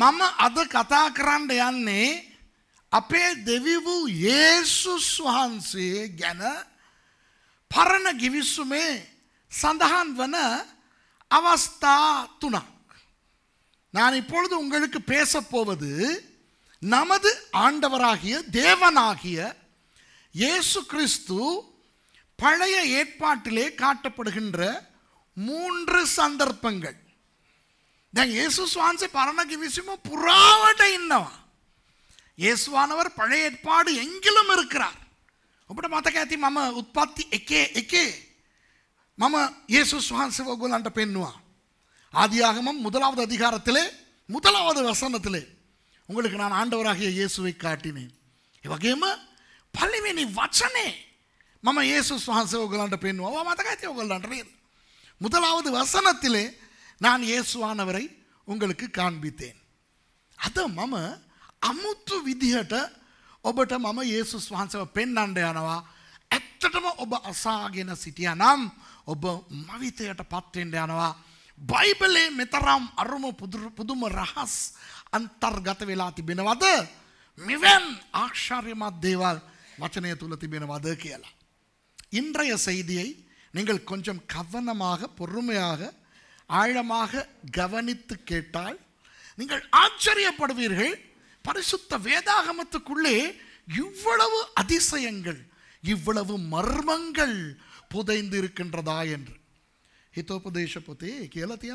මම අද කතා කරන්න යන්නේ අපේ දෙවි වූ යේසුස් වහන්සේ ගැන පරණ ගිවිස්සුමේ සඳහන් වන அவஸ்தா துணாக் நான் இப்பொழுது உங்களுக்கு பேசப்போவது நமது ஆண்டவராகிய தேவனாகிய இயேசு கிறிஸ்து பழைய ஏற்பாட்டிலே காட்டப்படுகின்ற மூன்று சந்தர்ப்பங்கள் දැන් යේසුස් වහන්සේ පරණ කිවිසුම පුරාවට ඉන්නවා. ඒස්වානவர் பழைய ஏற்பாடு எங்கிலும் இருக்கிறார் ඔබට මතක ඇති මම උත්පත්ති එකේ එකේ මම යේසුස් වහන්සේ ඔයගොල්ලන්ට පෙන්නවා ஆதியாகமம் முதலாவது அதிகாரத்திலே முதலாவது வசனத்திலே உங்களுக்கு நான் ஆண்டவராகிய இயேசுவை காட்டினேன் இவ்வகையும் பழிவினி வச்சனே மம இயேசுஸ் வහන්සේ ඔයගොල්ලන්ට පෙන්නවා ඔබ මතක ඇති ඔයගොල්ලන්ට නේද முதலாவது வசனத்திலே நான் இயேசுவானவரை உங்களுக்கு කාන්බිතෙන්. අද මම අමුතු විදිහට ඔබට මම යේසුස් වහන්සව පෙන්නන්ඩ යනවා ඇත්තටම ඔබ අසාගෙන සිටිය නම් ඔබ මවිතයට පත්වෙන්ඩ යනවා. බයිබලේ මෙතරම් අරුම පුදුම රහස් අන්තර්ගත වෙලා තිබෙනවද මෙවැන් ආක්ෂාර්යමත් දේවල් වචනය තුළ තිබෙනවද කියලා. இன்றைய செய்தியை நீங்கள் கொஞ்சம் கவனமாக பொறுமையாக ஆழமாக கவனித்து கேட்டால் நீங்கள் ஆச்சரியப்படுவீர்கள் பரிசுத்த வேதாகமத்துக்குள்ளே இவ்வளவு அதிசயங்கள் இவ்வளவு மர்மங்கள் புதைந்து இருக்கின்றதா என்று ஹிதோபதேச ಹಿತೋಪದೇಶಪತಿ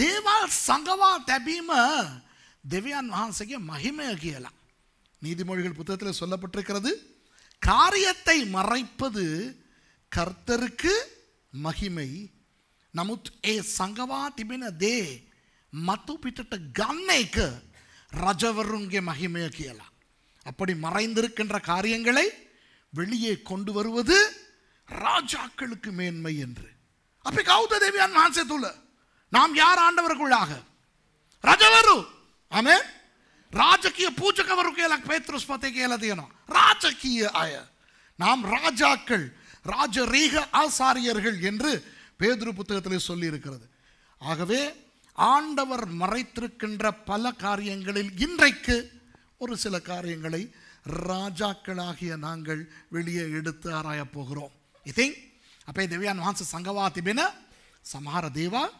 தேவா சங்கவா தபீம ತಬೀಮ திவ்யான் மகிமை மகிமையாகியலாம் நீதிமொழிகள் புத்தகத்தில் சொல்லப்பட்டிருக்கிறது காரியத்தை மறைப்பது கர்த்தருக்கு மகிமை නමුත් ඒ සංගවා තිබෙන දේ මතු පිටට ගන්න එක ரஜவருங்க மகிமைய கியலாம் அப்படி மறைந்திருக்கின்ற காரியங்களை வெளியே கொண்டு வருவது ராஜாக்களுக்கு மேன்மை என்று அப்படி கௌத தேவி மான்சே தூள நாம் யார் ஆண்டவருக்குள்ளாக ராஜவரு ஆமே ராஜகீய பூஜகவரு கேல பேத்ருஸ் பத்தை கேல தேனும் ராஜகீய ஆய நாம் ராஜாக்கள் ராஜரீக ஆசாரியர்கள் என்று பேதுரு புத்தகத்திலே சொல்லி இருக்கிறது ஆகவே ஆண்டவர் மறைத்திருக்கின்ற பல காரியங்களில் இன்றைக்கு ஒரு சில காரியங்களை ராஜாக்களாகிய நாங்கள் வெளியே எடுத்து ஆராயப் போகிறோம் இதை அப்பே தேவியான் வான்ச சங்கவா திபின සමහර දේවල්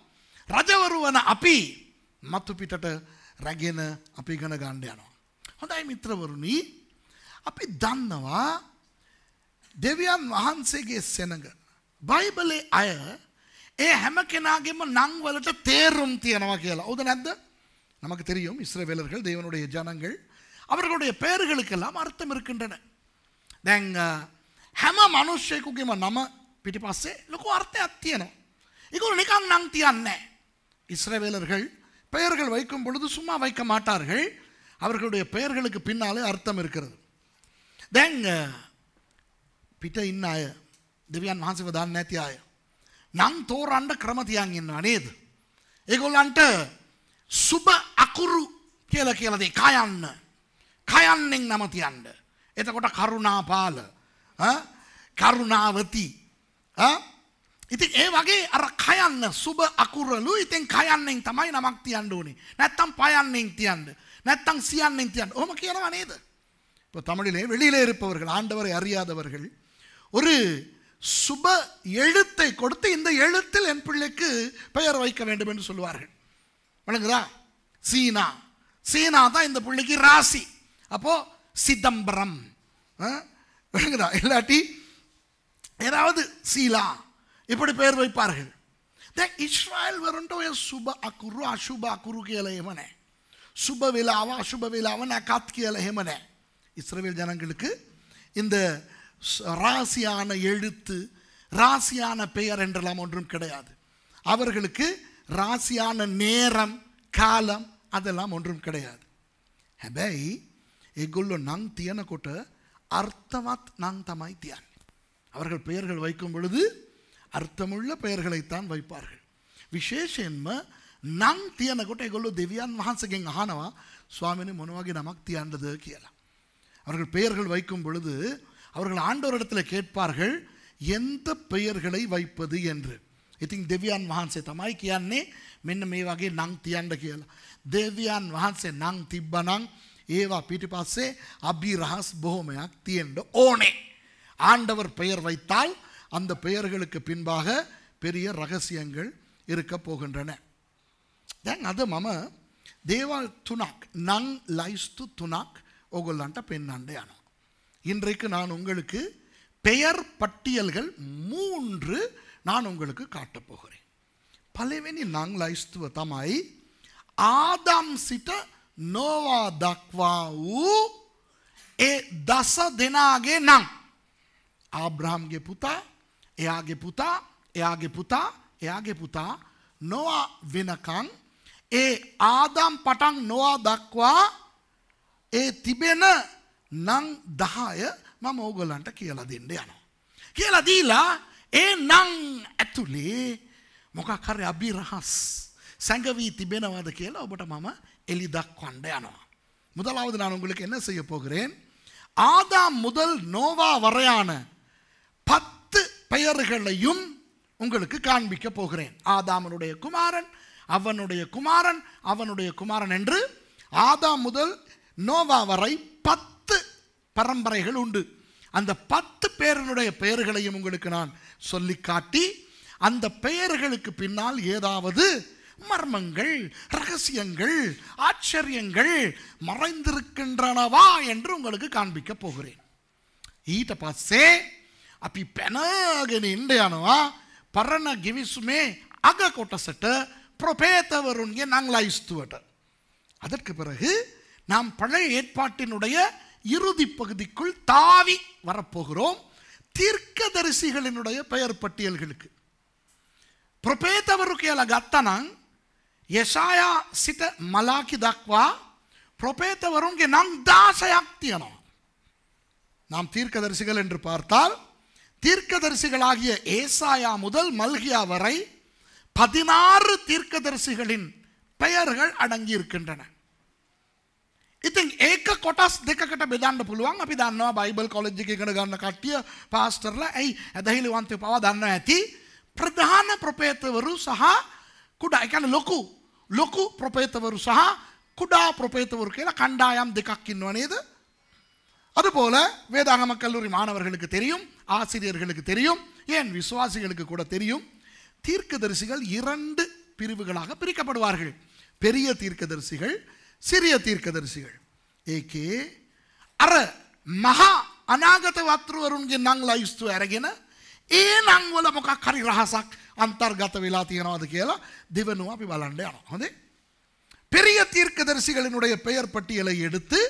රජවරු වන අපි මත්තු පිටට රැගෙන අපි ගණ ගණ්ඩ යනවා. හොඳයි මිත්‍රවරුණි අපි දන්නවා දෙවියන් වහන්සේගේ සෙනඟ. ඒ හැම කෙනාගෙම නංවලට தேரும் තියෙනවා කියලා. හවුද නැද්ද? நமக்கு தெரியும் இஸ்ரவேலர்கள் தேவனுடைய ஜனங்கள் அவர்களுடைய பெயர்களுக்கெல்லாம் அர்த்தம் இருக்கின்றன. දැන් හැම මිනිස්සෙකුගේම නම පිටිපස්සේ ලොකු අර්ථයක් තියෙනවා. ඒගොල්ලෝ නිකන් නම් තියන්නේ இஸ்ரவேலர்கள் பெயர்கள் வைக்கும் பொழுது சும்மா வைக்க மாட்டார்கள் அவர்களுடைய பெயர்களுக்கு பின்னாலே அர்த்தம் இருக்கிறது දැන් පිට ඉන්න අය දෙවියන් වහන්සේව දාන්න නැති අය නම් තෝරන්න ක්‍රම තියන් ඉන්නවා නේද? ඒගොල්ලන්ට සුබ අකුරු කියලා කියලා දෙයි කයන්න. කයන්නෙන් නම තියන්න. එතකොට කරුණාපාල ඈ කරුණාවති ඈ ඉතින් ඒ වගේ අර කයන්න සුබ අකුරලු ඉතින් කයන්නෙන් තමයි නමක් තියන්න ඕනේ. නැත්තම් පයන්නෙන් තියන්න. නැත්තම් සියන්නෙන් තියන්න. ඔහොම කියනවා නේද? இப்போ தமிழிலே வெளியிலே இருப்பவர்கள் ஆண்டவரை அறியாதவர்கள் ஒரு சுப எழுத்தை கொடுத்து இந்த எழுத்தில் என் பிள்ளைக்கு பெயர் வைக்க வேண்டும் என்று சொல்லுவார்கள் வணங்குதா சீனா சீனா தான் இந்த பிள்ளைக்கு ராசி அப்போ சிதம்பரம் வணங்குதா இல்லாட்டி ஏதாவது சீலா இப்படி பெயர் வைப்பார்கள் இஸ்ராயல் வரண்டோ சுப அக்குரு அசுப அக்குரு கேல ஹேமனே சுப விழாவா அசுப விழாவை நான் காத்து கேல ஹேமனே இஸ்ரேல் ஜனங்களுக்கு இந்த ராசியான எழுத்து ராசியான பெயர் என்றெல்லாம் ஒன்றும் கிடையாது அவர்களுக்கு ராசியான நேரம் காலம் அதெல்லாம் ஒன்றும் கிடையாது හැබැයි எகுல்லோ நங் தியன கூட்ட அர்த்தமாத் நாங் தமாய் தியான் அவர்கள் பெயர்கள் வைக்கும் பொழுது அர்த்தமுள்ள பெயர்களைத்தான் வைப்பார்கள் என்ன නම් තියනකොට கூட்ட දෙවියන් திவ்யான் අහනවා ஆனவா சுவாமினி වගේ நமக்கு தியான்றது கேலாம் அவர்கள் பெயர்கள் வைக்கும் பொழுது அவர்கள் ஆண்டவரிடத்தில் கேட்பார்கள் எந்த பெயர்களை வைப்பது என்று ඉතින් දෙවියන් වහන්සේ තමයි කියන්නේ මෙන්න මේ වගේ නං තියන්න කියලා. දෙවියන් වහන්සේ නං තිබ්බනම් ඒවා පිටිපස්සේ අභිරහස් බොහොමයක් තියෙන්න ඕනේ. ஆண்டவர் பெயர் வைத்தால் அந்த பெயர்களுக்கு பின்பாக பெரிய ரகசியங்கள் இருக்க போகின்றன දැන් අද මම දේවල් තුනක් නං ලයිස්තු තුනක් ඔගොල්ලන්ට පෙන්වන්න යනවා. இன்றைக்கு நான் உங்களுக்கு பெயர் பட்டியல்கள் மூன்று நான் உங்களுக்கு காட்டப்போகிறேன் පලවෙනි නංලයිස්තුව තමයි ආදම් සිට නොවා දක්වා වූ ඒ දස දෙනාගේ නම් ආබ්‍රහම්ගේ පුතා එයාගේ පුතා එයාගේ පුතා එයාගේ පුතා නොවා වෙනකං ඒ ආදම් පටන් නොවා දක්වා ඒ තිබෙන නං දහය මම ඕගොල්ලන්ට කියලා දෙන්න යනවා. කියලා දීලා ඒ නං ඇතුලේ මොකක් හරි අභි රහස් සැඟවී තිබෙනවද කියලා ඔබට මම එලි දක්වන්න යනවා. முதலாவது நான் உங்களுக்கு என்ன செய்ய போகிறேன் ஆதாம் முதல் நோவா வரையான பத்து பெயர்களையும் உங்களுக்கு காண்பிக்க போகிறேன் ஆதாமனுடைய குமாரன் அவனுடைய குமாரன் அவனுடைய குமாரன் என்று ஆதாம் முதல் நோவா வரை பத்து பரம்பரைகள் உண்டு அந்த பத்து பேரனுடைய பெயர்களையும் உங்களுக்கு நான் சொல்லி காட்டி அந்த பெயர்களுக்கு பின்னால் ஏதாவது மர்மங்கள் ரகசியங்கள் ஆச்சரியங்கள் மறைந்திருக்கின்றனவா என்று உங்களுக்கு காண்பிக்க போகிறேன் ஈட்ட பாசே අපි පැනගෙන ඉන්ඩ பரண පරණ ගිවිසුමේ අග කොටසට ප්‍රපේතවරුන්ගේ அதற்கு பிறகு நாம் பழைய ஏற்பாட்டினுடைய இறுதி பகுதிக்குள் தாவி வரப்போகிறோம் தீர்க்க தரிசிகளினுடைய பெயர் பட்டியல்களுக்கு ಪ್ರೊಪೇತವರು ಕೇಳ ಗತ್ತನಂಗ್ ಯಶಾಯ ಸಿತ ಮಲಾಕಿ ದಕ್ವಾ ಪ್ರೊಪೇತವರುಂಗೆ நாம் தீர்க்கதரிசிகள் என்று பார்த்தால் தீர்க்கதரிசிகளாகிய ஏசாயா முதல் மல்கியா வரை பதினாறு தீர்க்கதரிசிகளின் பெயர்கள் அடங்கியிருக்கின்றன ඉතින් ඒක කොටස් දෙකකට බෙදන්න පුළුවන් අපි දන්නවා බයිබල් කොලෙජ් එකේ ඉගෙන ගන්න කට්ටිය පාස්ටර්ලා ඇයි ඇදහිලිවන්තයෝ පවා දන්නවා ඇති ප්‍රධාන ප්‍රපේතවරු සහ කුඩා ඒ කියන්නේ ලොකු ලොකු ප්‍රපේතවරු සහ කුඩා ප්‍රපේතවරු කියලා කණ්ඩායම් දෙකක් ඉන්නවා නේද? அதுபோல வேதாகம கல்லூரி மாணவர்களுக்கு தெரியும் ஆசிரியர்களுக்கு தெரியும் ஏன் விசுவாசிகளுக்கு கூட தெரியும் தீர்க்கதரிசிகள் இரண்டு பிரிவுகளாக பிரிக்கப்படுவார்கள் பெரிய தீர்க்கதரிசிகள் ಸಿರಿಯ ತೀರ್ಕದರ್ಶಿಗಳು ಏಕೆ ಅರ ಮಹಾ ಅನಾಗತ ವಾತೃವರುಣ್ಗೆ ನಾಂಗ್ಲ ಇಸ್ತು ಯಾರಿಗೇನ ಏನು ಅಂಗ್ವಲ ಮುಖ ಕರಿ ರಹಸಾಕ್ ಅಂತರ್ಗತ விழாத்தி ಏನೋ ಅದಕ್ಕೆಲ್ಲ திவனும் அப்படி விளாண்டே ஆனோம் அது பெரிய தீர்க்கதரிசிகளினுடைய பெயர் பட்டியலை எடுத்து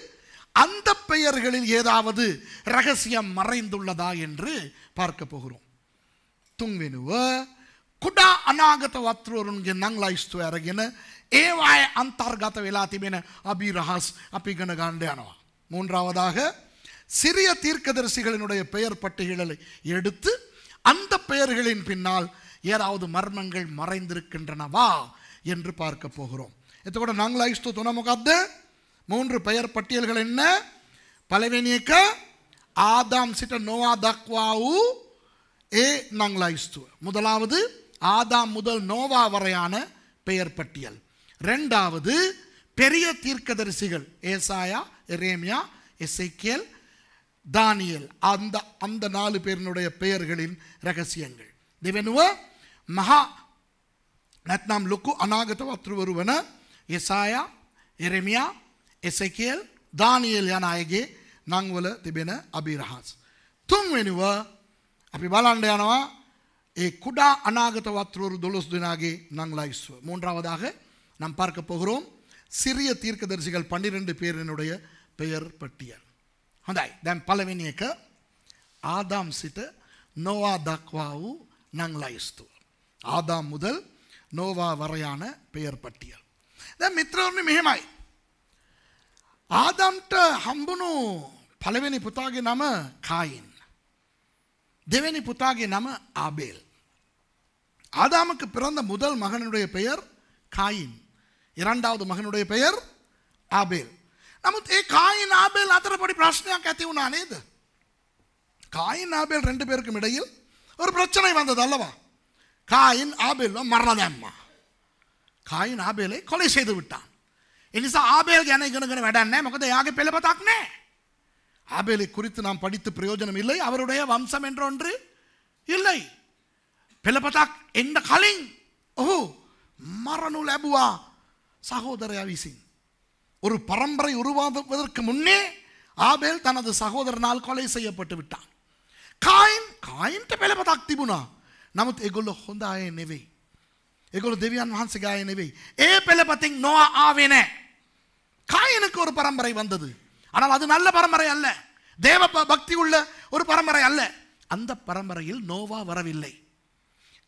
அந்த பெயர்களில் ஏதாவது ரகசியம் மறைந்துள்ளதா என்று பார்க்க போகிறோம் துங்வினுவ குடா அநாகத வாத்ரோருன்ಗೆ ನಂಗ್ಲಾಯಿಸ್ತು ಯಾರಿಗೇನ ඒවාය අන්තර්ගත වෙලා තිබෙන අභි රහස් අපි ගන ගණ්ඩයනවා. යනවා. மூன்றாவதாக சிறிய தீர்க்கதரிசிகளினுடைய பெயர் பட்டியலை எடுத்து அந்த பெயர்களின் பின்னால் ஏதாவது மர்மங்கள் மறைந்திருக்கின்றனவா என்று பார்க்க போகிறோம் எத்தோட නං ලයිස්තු තුන மூன்று பெயர் பட்டியல்கள் என்ன பலவேனியக்க ஆதாம் சிட்ட நோவா தக்வாவு ஏ වූ ඒ முதலாவது ஆதாம் முதல் நோவா வரையான பெயர் பட்டியல் ரெண்டாவது பெரிய தீர்க்கதரிசிகள் ஏசாயா எரேமியா எசைக்கியல் தானியல் அந்த அந்த நாலு பேரினுடைய பெயர்களின் ரகசியங்கள் திவெனுவ மகா நத்னாம் லுக்கு அநாகதவாத்ரு ஒருவன எசாயா எரேமியா එසකේල් දානියල් යන අයගේ නංවල තිබෙන අභිරහස්. තුන්වෙනිව අපි බලන්ඩ යනවා ඒ කුඩා අනාගත වත්වරු දොළොස් දෙනාගේ නං ලයිස්ව. මෝන්ද්‍රවදාහ நாம் பார்க்க போகிறோம் சிறிய தீர்க்கதரிசிகள் பன்னிரெண்டு பேரினுடைய பெயர் பட்டியல் හොඳයි දැන් පළවෙනි එක ආදාම් සිට නොවා දක්වා වූ නං ලයිස්තුව. ආදාම් මුදල් නෝවා වරයාන පෙයර් පට්ටියල්. දැන් මිත්‍රවරුනි මෙහෙමයි. ආදම්ට හම්බුණු පළවෙනි පුතාගේ නම කායින්. දෙවෙනි புத்தாகி නම ஆபேல் ஆதாமுக்கு பிறந்த முதல் மகனுடைய பெயர் காயின் இரண்டாவது மகனுடைய பெயர் ஆபேல் නමුත් ඒ කායින් ආබේල් අතර පොඩි ප්‍රශ්නයක් ඇති වුණා නේද? කායින් ආබේල් ரெண்டு பேருக்கும் இடையில் ஒரு பிரச்சனை வந்தது அல்லவா? காயின் ஆபேல்ව මරණ දැම්මා. කායින් ආබේලේ කොලේ செய்து விட்டான். ඒ නිසා ආබේල් ගැන ඉගෙනගෙන වැඩක් නැහැ. මොකද එයාගේ පෙළපතක් නැහැ. ஆபேலை குறித்து நாம் படித்து பிரயோஜனம் இல்லை. அவருடைய வம்சம் என்ற ஒன்று இல்லை. පෙළපතක් එන්න කලින් ඔහු මරණු ලැබුවා. சகோதர அவிசின் ஒரு பரம்பரை உருவாவதற்கு முன்னே ஆபேல் தனது சகோதரனால் கொலை செய்யப்பட்டு விட்டான் காயின் කායින්ට පෙළපතක් තිබුණා නමුත් එගොල්ල හොඳ අය නෙවෙයි. එගොල දෙවියන් වහන්සේ ගාය නෙවෙයි. ඒ පෙළපතින් නොවා ආවේ නෑ. காயினுக்கு ஒரு பரம்பரை வந்தது ஆனால் அது நல்ல பரம்பரை அல்ல தேவ பக்தி உள்ள ஒரு பரம்பரை அல்ல அந்த பரம்பரையில் நோவா வரவில்லை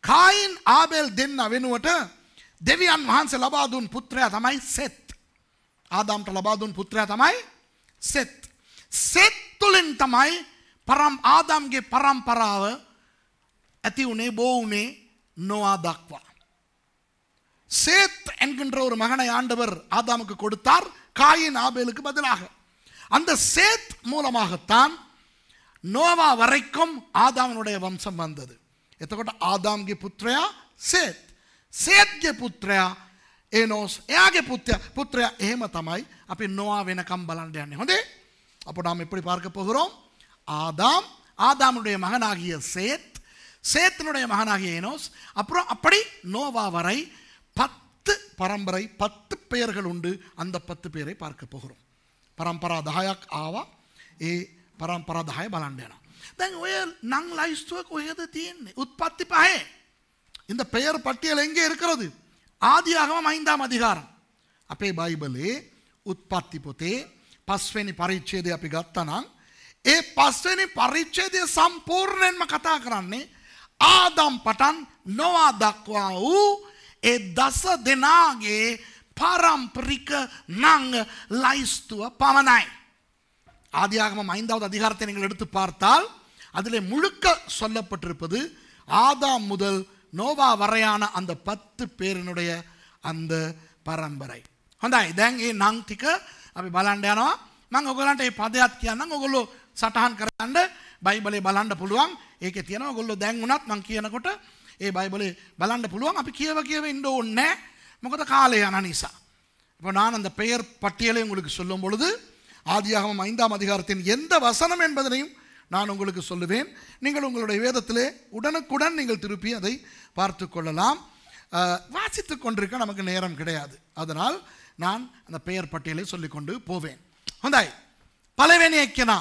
காயின் ஆபேல் தென் அவெனுவட்ட දෙවියන් වහන්සේ ලබා දුන් පුත්‍රයා තමයි සෙත්. ආදාම්ට ලබා දුන් පුත්‍රයා තමයි සෙත්. සෙත් තුලින් තමයි පරම් ආදාම්ගේ પરම්පරාව ඇති උනේ බෝ උනේ நோவா தாக்வா சேத் என்கின்ற ஒரு மகனை ஆண்டவர் ஆதாமுக்கு கொடுத்தார் காயின் ஆபேலுக்கு பதிலாக அந்த சேத் மூலமாகத்தான் நோவா வரைக்கும் ஆதாமனுடைய வம்சம் வந்தது எத்தக்கொண்ட ஆதாம்கி புத்ரயா சேத் සේත්ගේ පුත්‍රයා ඒනෝස් එයාගේ පුත්‍රය පුත්‍රයා එහෙම තමයි අපි නොවා වෙනකම් බලන්න යන්නේ හොඳේ අපடாம் எப்படி பார்க்க போகிறோம் ஆதாம் ஆதாமுடைய மகனாகிய சேத் சேத்தனுடைய மகனாகிய ஏனோஸ் அப்புறம் அப்படி நோவா வரை பத்து பரம்பரை பத்து பெயர்கள் உண்டு அந்த பத்து பேரை பார்க்க போகிறோம் பரம்பரா தஹாயாக் ஆவா ඒ පරම්පරාදාය බලන්ඩයන. දැන් ඔය නං ලයිස්තුවක් ඔයද තියෙන්නේ උත්පත්ති පහේ இந்த பெயர் பட்டியல் எங்கே இருக்கிறது ஆதியாகவும் ஐந்தாம் அதிகாரம் அப்பே பைபிளே උත්පත්ති போத்தே පස්වැනි පරිච්ඡේදය அப்படி ගත්තනම් ஏ පස්වැනි පරිච්ඡේදය සම්පූර්ණයෙන්ම කතා කරන්නේ ආදම් පටන් නොවා දක්වා වූ ඒ දස பாரம்பரிக்க පාරම්පරික லைஸ்துவ பவனாய் ஆதியாகமம் ஐந்தாவது அதிகாரத்தை நீங்கள் எடுத்து பார்த்தால் அதிலே முழுக்க சொல்லப்பட்டிருப்பது ஆதாம் முதல் නෝවා වරයාන அந்த பத்து பேරිනුடைய අන්ද පරම්බරයි. හොඳයි දැන් ඒ නං ටික අපි බලන්න යනවා මම ඔයගලන්ට මේ පදයක් කියන්නම් ඔයගොල්ලෝ සටහන් කරගන්න බයිබලේ බලන්න පුළුවන් ඒකේ තියෙනවා ඔයගොල්ලෝ දැන් උනත් මම කියනකොට ඒ බයිබලේ බලන්න පුළුවන් අපි කියව කියව ඉන්න ඕනේ මොකද කාලය යන නිසා இப்போ நான் அந்த பெயர் பட்டியலை உங்களுக்கு சொல்லும் பொழுது ஆதியாகவும் ஐந்தாம் அதிகாரத்தின் எந்த வசனம் என்பதனையும் நான் உங்களுக்கு சொல்லுவேன் நீங்கள் உங்களுடைய வேதத்திலே உடனுக்குடன் நீங்கள் திருப்பி அதை பார்த்து கொள்ளலாம் வாசித்து கொண்டிருக்க நமக்கு நேரம் கிடையாது அதனால் நான் அந்த பெயர் பட்டியலை சொல்லிக்கொண்டு போவேன் ஹந்தாய் பலவேணி ஐக்கியனா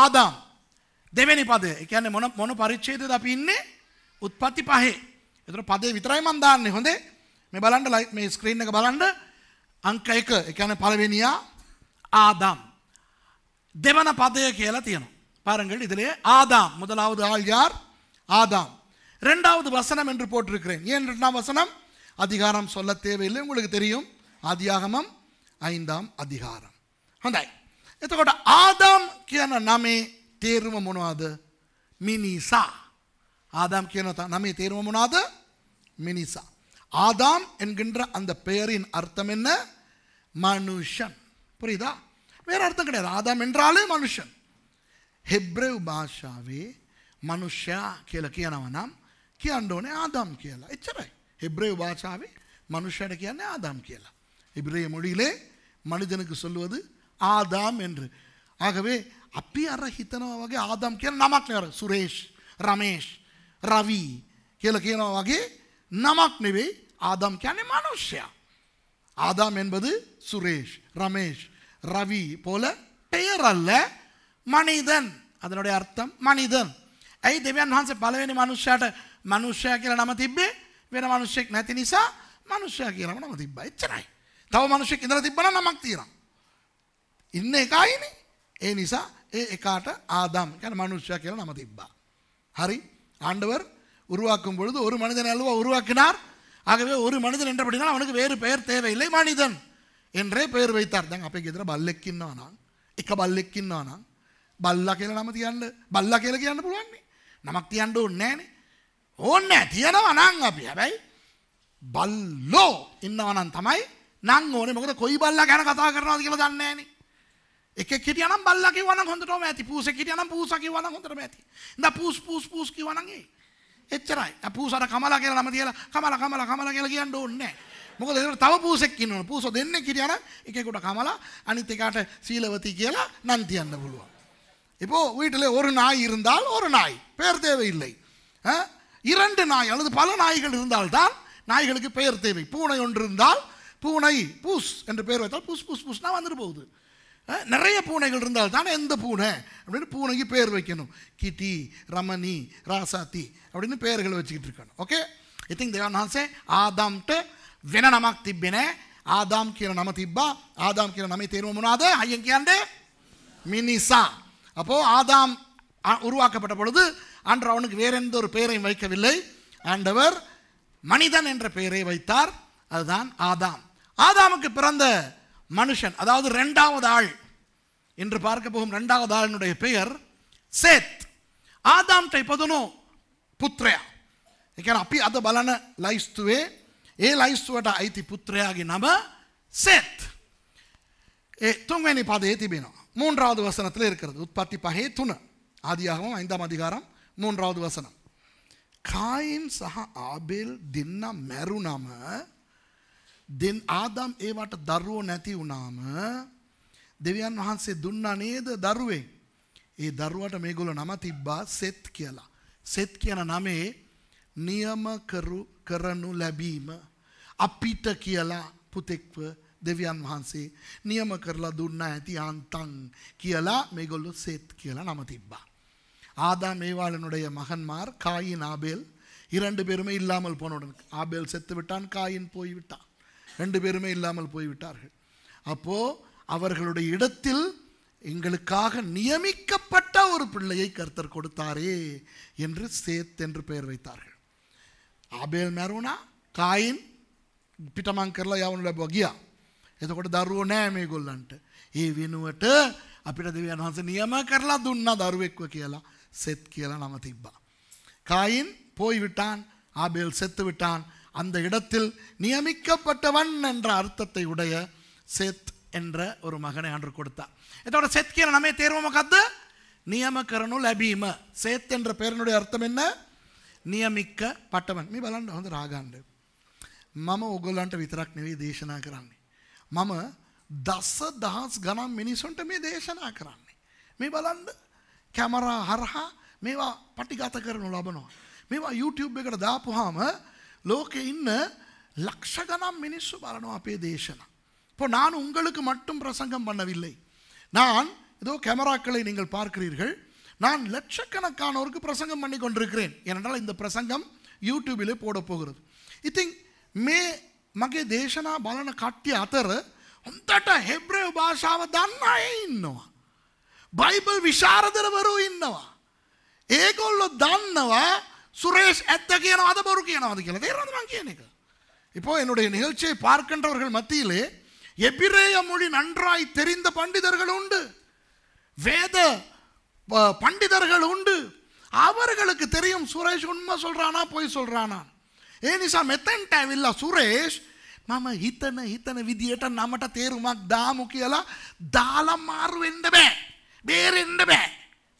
ஆதாம் தேவேனி பாது ஐக்கியான மொன மொன பரிச்சயது அப்படி இன்னு உற்பத்தி பாகே இதில் பதே வித்ராயமந்தான் வந்து மே பலாண்டு லைட் மே ஸ்க்ரீனுக்கு பலாண்டு அங்கைக்கு ஐக்கியான பலவேணியா ஆதாம் தேவனை பாதையை கேள தீயணும் பாருங்கள் இதிலே ஆதாம் முதலாவது ஆள் யார் ஆதாம் ரெண்டாவது வசனம் என்று போட்டிருக்கிறேன் ஏன் ரெண்டாம் வசனம் அதிகாரம் சொல்ல தேவையில்லை உங்களுக்கு தெரியும் ஆதியாகமம் ஐந்தாம் அதிகாரம் ஆதாம் එතකොට ආදම් කියන නමේ තේරුම ஆதாம் කියන நமே තේරුම முனாது மினிசா ஆதாம் என்கின்ற அந்த பெயரின் அர்த்தம் என்ன மனுஷன் புரியுதா வேற அர்த்தம் கிடையாது ஆதாம் என்றாலே மனுஷன் හෙබ්‍රව් භාෂාවේ මනුෂ්‍යයා කියලා කියනවා නම් කියන්න ඕනේ ආදම් කියලා. එච්චරයි. ஹெப்ரேவ் பாஷாவே மனுஷனை කියන්නේ ஆதாம் කියලා. இப்ரேய மொழியிலே மனிதனுக்கு சொல்லுவது ஆதாம் என்று. ஆகவே අපි අර හිතනවා වගේ ආදම් කියලා නමක් නෙවෙයි. සුරේෂ්, රමේෂ්, රවි කියලා කියනවා වගේ නමක් නෙවෙයි. ආදම් කියන්නේ මනුෂ්‍යයා. ஆதாம் என்பது சுரேஷ், ரமேஷ், ரவி போல பெயர் அல்ல මනිදන් අදනොට අර්ථම් මනිදන්. ඇයි දෙවන් වහන්සේ පලවෙනි මනුෂ්‍යයට මනුෂ්‍යය කියල නම තිබ්බේ වෙන මනුෂ්‍යෙක් නැති නිසා මනුෂ්‍යය කියලම නම තිබ එච්චරයි. තව මනුෂ්‍යෙක් ඉඳර තිබන නමක් තියෙන. ඉන්න එකයින ඒ නිසා ඒ එකාට ආදම් යන මනුෂ්‍ය කියල නම තිබ්බා. හරි ஆண்டவர் உருவாக்கும் பொழுது ஒரு மனிதன் அல்லவா உருவாக்கினார் ஆகவே ஒரு மனிதன் என்று படினால் அவனுக்கு வேறு பெயர் தேவையில்லை மனிதன் என்றே பெயர் வைத்தார் தாங்க அப்போ எதிர பல்லுக்கின்னானான் இக்க பல்லுக்கின்னானான் බල්ලා කියලා නම තියන්න බල්ලා කියලා කියන්න පුළුවන් නේ. නමක් තියන්න ඕනේ නැහනේ. ඕනේ නැහැ. තියනවා නම් අපි. හැබැයි බල්ලෝ ඉන්නවා නම් තමයි නම් ඕනේ. මොකද කොයි බල්ලා ගැන කතා කරනවද කියලා දන්නේ නැහනේ. එකෙක් හිටියා නම් බල්ලා කිව්වා නම් හොඳටම ඇති. පූසෙක් හිටියා නම් පූසා කිව්වා නම් හොඳටම ඇති. ඉඳා පූස් පූස් පූස් කිව්වා නම් ඒ. එච්චරයි. පූසාට කමලා කියලා නම තියලා කමලා කමලා කමලා කියලා කියන්න ඕනේ නැහැ. මොකද ඒකට තව පූසෙක් ඉන්නවනේ. පූසෝ දෙන්නෙක් හිටියා නම් එකෙකුට කමලා අනිත් එකාට සීලවති කියලා නම් තියන්න පුළුවන්. இப்போது வீட்டில் ஒரு நாய் இருந்தால் ஒரு நாய் பெயர் தேவையில்லை இரண்டு நாய் அல்லது பல நாய்கள் இருந்தால்தான் நாய்களுக்கு பெயர் தேவை பூனை ஒன்று இருந்தால் பூனை பூஸ் என்று பெயர் வைத்தால் பூஸ் பூஸ் பூஸ்னா வந்துட்டு போகுது நிறைய பூனைகள் இருந்தால் தானே எந்த பூனை அப்படின்னு பூனைக்கு பேர் வைக்கணும் கிட்டி ரமணி ராசாத்தி அப்படின்னு பெயர்கள் வச்சுக்கிட்டு இருக்கணும் ஓகே ஐ திங்க் தேவா நான் சே ஆதாம்ட்டு வின நமாக் திப்பினே ஆதாம் கீர நம திப்பா ஆதாம் கீர நமை தேர்வு முனாத ஐயங்கியாண்டு மினிசா அப்போது ஆதாம் உருவாக்கப்பட்ட பொழுது அன்று அவனுக்கு வேற எந்த ஒரு பெயரையும் வைக்கவில்லை ஆண்டவர் மனிதன் என்ற பெயரை வைத்தார் அதுதான் ஆதாம் ஆதாமுக்கு பிறந்த மனுஷன் அதாவது ரெண்டாவது ஆள் என்று பார்க்க போகும் ரெண்டாவது ஆளினுடைய பெயர் சேத் ಆದಾಮ್ ಟೈಪದನು ಪುತ್ರೆಯ அப்பி ಅಪಿ பலன லைஸ்துவே ஏ லைஸ்துவட்டா ஐதி ಐತಿ நம சேத் ஏ தூங்க நீ பார்த்து ஏத்தி ಬೇನೋ மூன்றாவது வசனத்தில் இருக்கிறது உற்பத்தி பகை துணு ஆதியாகவும் ஐந்தாம் அதிகாரம் மூன்றாவது வசனம் காயின் සහ ආබෙල් දෙන්න මැරුණම දෙන් ආදම් ඒවට දරුවෝ නැති වුණාම දෙවියන් වහන්සේ දුන්නා නේද දරුවෙන්. ඒ දරුවට මේගොල්ලෝ නම තිබ්බා සෙත් කියලා. සෙත් කියන නමේ නියම කරු කරනු ලැබීම අපිට කියලා පුතෙක්ව දෙවියන් වහන්සේ නියම කරලා දුන්න ඇති අන්තං කියලා මේගොල්ලො සෙත් කියලා නම තිබ්බා. ஆதாம் ஏவாளனுடைய மகன்மார் காயின் ஆபேல் இரண்டு பேருமே இல்லாமல் போனவுடன் ஆபேல் செத்து விட்டான் காயின் போய்விட்டான் ரெண்டு பேருமே இல்லாமல் போய்விட்டார்கள் அப்போ அவர்களுடைய இடத்தில் எங்களுக்காக நியமிக்கப்பட்ட ஒரு பிள்ளையை கர்த்தர் கொடுத்தாரே என்று சேத் என்று பெயர் வைத்தார்கள் ஆபேல் மேரோனா காயின் பிட்டமாங்கர்ல யாவனுடைய பகியா එතකොට දරුවෝ නෑ මේගොල්ලන්ට. ඒ වෙනුවට අපිට දෙවියන් වහන්සේ නියම කරලා දුන්නා දරුවෙක්ව කියලා සෙත් කියලා නම තිබ්බා. காயின் போய்விட்டான் ஆபேல் செத்துவிட்டான் அந்த இடத்தில் நியமிக்கப்பட்டவன் என்ற அர்த்தத்தை உடைய செத் என்ற ஒரு மகனை ஆண்டு கொடுத்தார் இதோட செத் கீழே நம்ம தேர்வம் கத்து நியமக்கரணுல் அபீம சேத் என்ற பெயரனுடைய அர்த்தம் என்ன நியமிக்கப்பட்டவன் மீ பலன் வந்து ராகாண்டு මම ඔගොල්ලන්ට විතරක් නෙවෙයි දේශනා කරන්නේ. මම දස දහස් ගණන් මිනිසුන්ට මේ දේශනා කරන්නේ. මේ බලන්න කැමරා හරහා මේවා පටිගත කරනු ලබනවා. මේවා YouTube එකට දාපුහාම ලෝකෙ ඉන්න லட்ச கணம் மினிசு பலனும் அப்பே தேசனம் இப்போ நான் உங்களுக்கு மட்டும் பிரசங்கம் பண்ணவில்லை நான் ஏதோ கேமராக்களை நீங்கள் பார்க்கிறீர்கள் நான் லட்சக்கணக்கானோருக்கு பிரசங்கம் பண்ணி கொண்டிருக்கிறேன் ஏனென்றால் இந்த பிரசங்கம் யூடியூபிலே போட போகிறது ஐ திங்க் மே මගේ දේශනා බලන කට්ටිය අතර හොන්දට හෙබ්‍රව භාෂාව දන්න අය ඉන්නවා. බයිබල් විශාරදරවරු ඉන්නවා. ඒගොල්ලො දන්නවා சுரேஷ் எத்த கீனவாத பொறு கீனவாத கீழே தேர்வாதமாக கீனக்கு இப்போ என்னுடைய நிகழ்ச்சியை பார்க்கின்றவர்கள் மத்தியிலே எபிரேய மொழி நன்றாய் தெரிந்த பண்டிதர்கள் உண்டு வேத பண்டிதர்கள் உண்டு அவர்களுக்கு தெரியும் சுரேஷ் உண்மை சொல்றானா போய் சொல்றானான் ඒ නිසා මෙතෙන්ට ඇවිල්ලා සුරේෂ් මම හිතන හිතන විදියට නමට තේරුමක් දාමු කියලා දාලා මාරු වෙන්න බෑ. බේරෙන්න බෑ.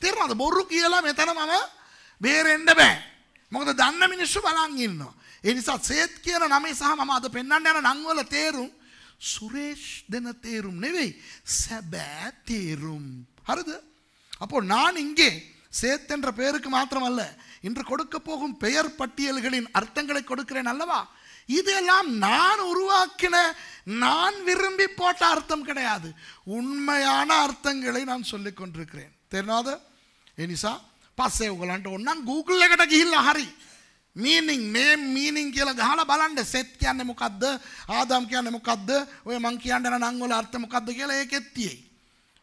තේරුණාද? බොරු කියලා මෙතන මම බේරෙන්න බෑ. මොකද දන්න මිනිස්සු බලන් ඉන්නවා. ඒ නිසා සේත් කියන නමේ සහ මම අද පෙන්වන්න යන නම් වල තේරුම් සුරේෂ් දෙන තේරුම් නෙවෙයි. සැබෑ තේරුම්. හරිද? අපෝ නානින්ගේ சேத் என்ற பெயருக்கு மாத்திரமல்ல இன்று கொடுக்க போகும் பெயர் பட்டியல்களின் அர்த்தங்களை கொடுக்கிறேன் அல்லவா இதெல்லாம் நான் உருவாக்கின நான் விரும்பி போட்ட அர்த்தம் கிடையாது உண்மையான அர்த்தங்களை நான் சொல்லிக் கொண்டிருக்கிறேன் தெரியாத எனிசா පස්සේ උගලන්ට ඔන්නම් Google එකට ගිහිල්ලා ஹரி மீனிங் நேம் மீனிங் கீழே கால பலாண்டு සෙත් කියන්නේ මොකද්ද ආදම් කියන්නේ මොකද්ද ඔය මං කියන්න යන නම් වල අර්ථ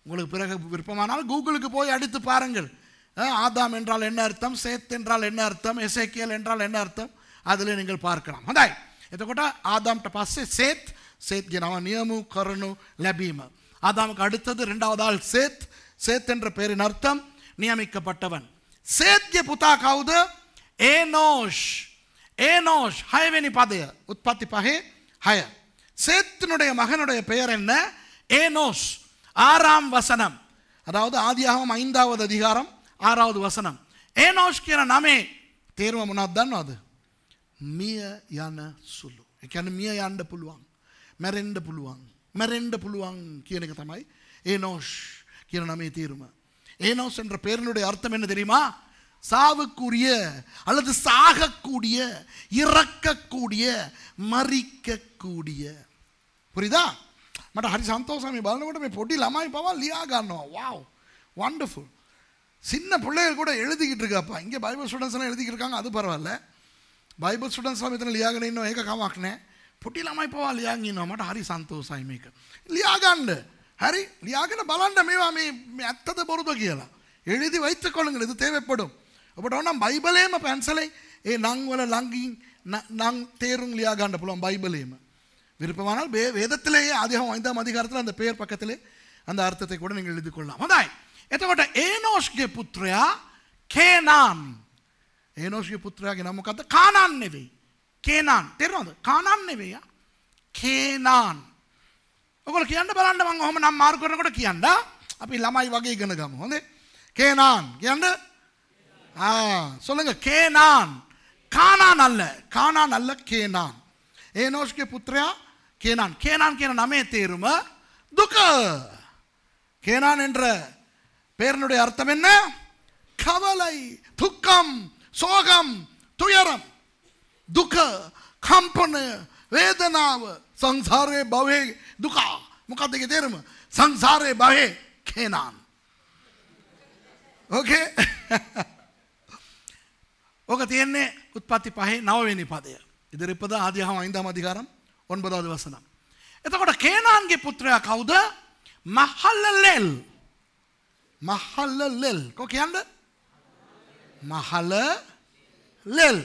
உங்களுக்கு பிறகு விருப்பமானால் கூகுளுக்கு போய் அடித்து பாருங்கள் ஆதாம் என்றால் என்ன அர்த்தம் சேத் என்றால் என்ன அர்த்தம் எசேக்கியல் என்றால் என்ன அர்த்தம் அதில் நீங்கள் பார்க்கலாம் හොඳයි. එතකොට ஆதாம் පස්සේ சேத் සේත් ගෙනවා நியமு கருணு ලැබීම. ආදාමක அடுத்தது ரெண்டாவது சேத் சேத் என்ற பெயரின் அர்த்தம் நியமிக்கப்பட்டவன் சேத்ய புத்தா கவுது ஏனோஷ் ஏனோஷ் ஹயவெனி பாதைய உற்பத்தி பகை ஹய சேத்தினுடைய மகனுடைய பெயர் என்ன ஏனோஷ் ஆறாம் வசனம் அதாவது ஆதியாகவும் ஐந்தாவது அதிகாரம் ஆறாவது வசனம் ஏனோஷ்கிற நாமே தேர்வம் அது மிய யான சொல்லு மிய யாண்ட புல்வாங்க மெரெண்ட புல்வாங்க மெரெண்ட புல்வாங் கீழே தமாய் ஏனோஷ் கீழ நாமே தீருமை ஏனோஸ் என்ற பேரனுடைய அர்த்தம் என்ன தெரியுமா சாவுக்குரிய அல்லது சாகக்கூடிய இறக்கக்கூடிய மறிக்கக்கூடிய புரியுதா மட்டும் ஹரி சந்தோஷ் சாமி பலன் போட்டி லமாய் பாவா லியா காணோம் வாவ் வண்டர்ஃபுல் சின்ன பிள்ளைகள் கூட எழுதிக்கிட்டு இருக்காப்பா இங்கே பைபிள் ஸ்டூடெண்ட்ஸ்லாம் எழுதிக்கிட்டு இருக்காங்க அது பரவாயில்ல பைபிள் ஸ்டூடெண்ட்ஸ்லாம் இத்தனை லியாக இன்னும் ஏக காமாக்கினேன் ಪುಟ್ಟಿಲಮ್ಮೈ ಪವ ಲಿಯಾಗಿನ ಮಟ ஹரி ಸಂತೋಷ ಮೇಕ லியாகாண்டு ஹரி லியாகன பலாண்ட மேவா அத்தத்தை அத்ததை பொறுத்தோக்கியலாம் எழுதி கொள்ளுங்கள் இது தேவைப்படும் பட் ஆனால் பைபிளேம பென்சலை ஏ நாங்கள லங்கி நாங் தேரும் லியாகாண்ட போலாம் பைபிளேம விருப்பமானால் வே வேதத்திலேயே அதிகம் ஐந்தாம் அதிகாரத்தில் அந்த பெயர் பக்கத்திலே அந்த அர்த்தத்தை கூட நீங்கள் எழுதிக்கொள்ளலாம் அதான் එතකොට ඒනෝස්ගේ පුත්‍රයා කේනාන් ඒනෝස්ගේ පුත්‍රයාගේ නම මොකද්ද? කානන් නෙවෙයි. කේනාන්. තේරෙනවද? කානන් නෙවෙයි. කේනාන්. ඔගොල්ලෝ කියන්න බලන්න මම ඔහොම නම් මාරු කරනකොට කියන්න. අපි ළමයි වගේ ඉගෙන ගමු. හොඳේ? කේනාන් කියන්න. ආ சொல்லுங்க කේනාන්. කානාන් අල්ල. කානාන් අල්ල කේනාන්. ඒනෝස්ගේ පුත්‍රයා කේනාන්. කේනාන් කියන නමේ තේරුම දුක. කේනාන් என்ற பேரனுடைய அர்த்தம் என்ன கவலை துக்கம் சோகம் துயரம் துக்க கம்பன வேதனாவ සංසාරය භවය දුකා මොකක්දක තේරම සංසාරය භවය කේනාන් ඕකේ ඕක තියන්නේ උත්පත්ති පහේ නවවෙනි පදය ඉදිරිපද ආදහම අයින්දම අධිකාරම් ඔන්බදාද වසනම්. එතකොට කේනාන්ගේ පුත්‍රයා කවුද මහල්ලලෙල්. මහල්ල ලෙල් කො කියන්න මහල ලෙල්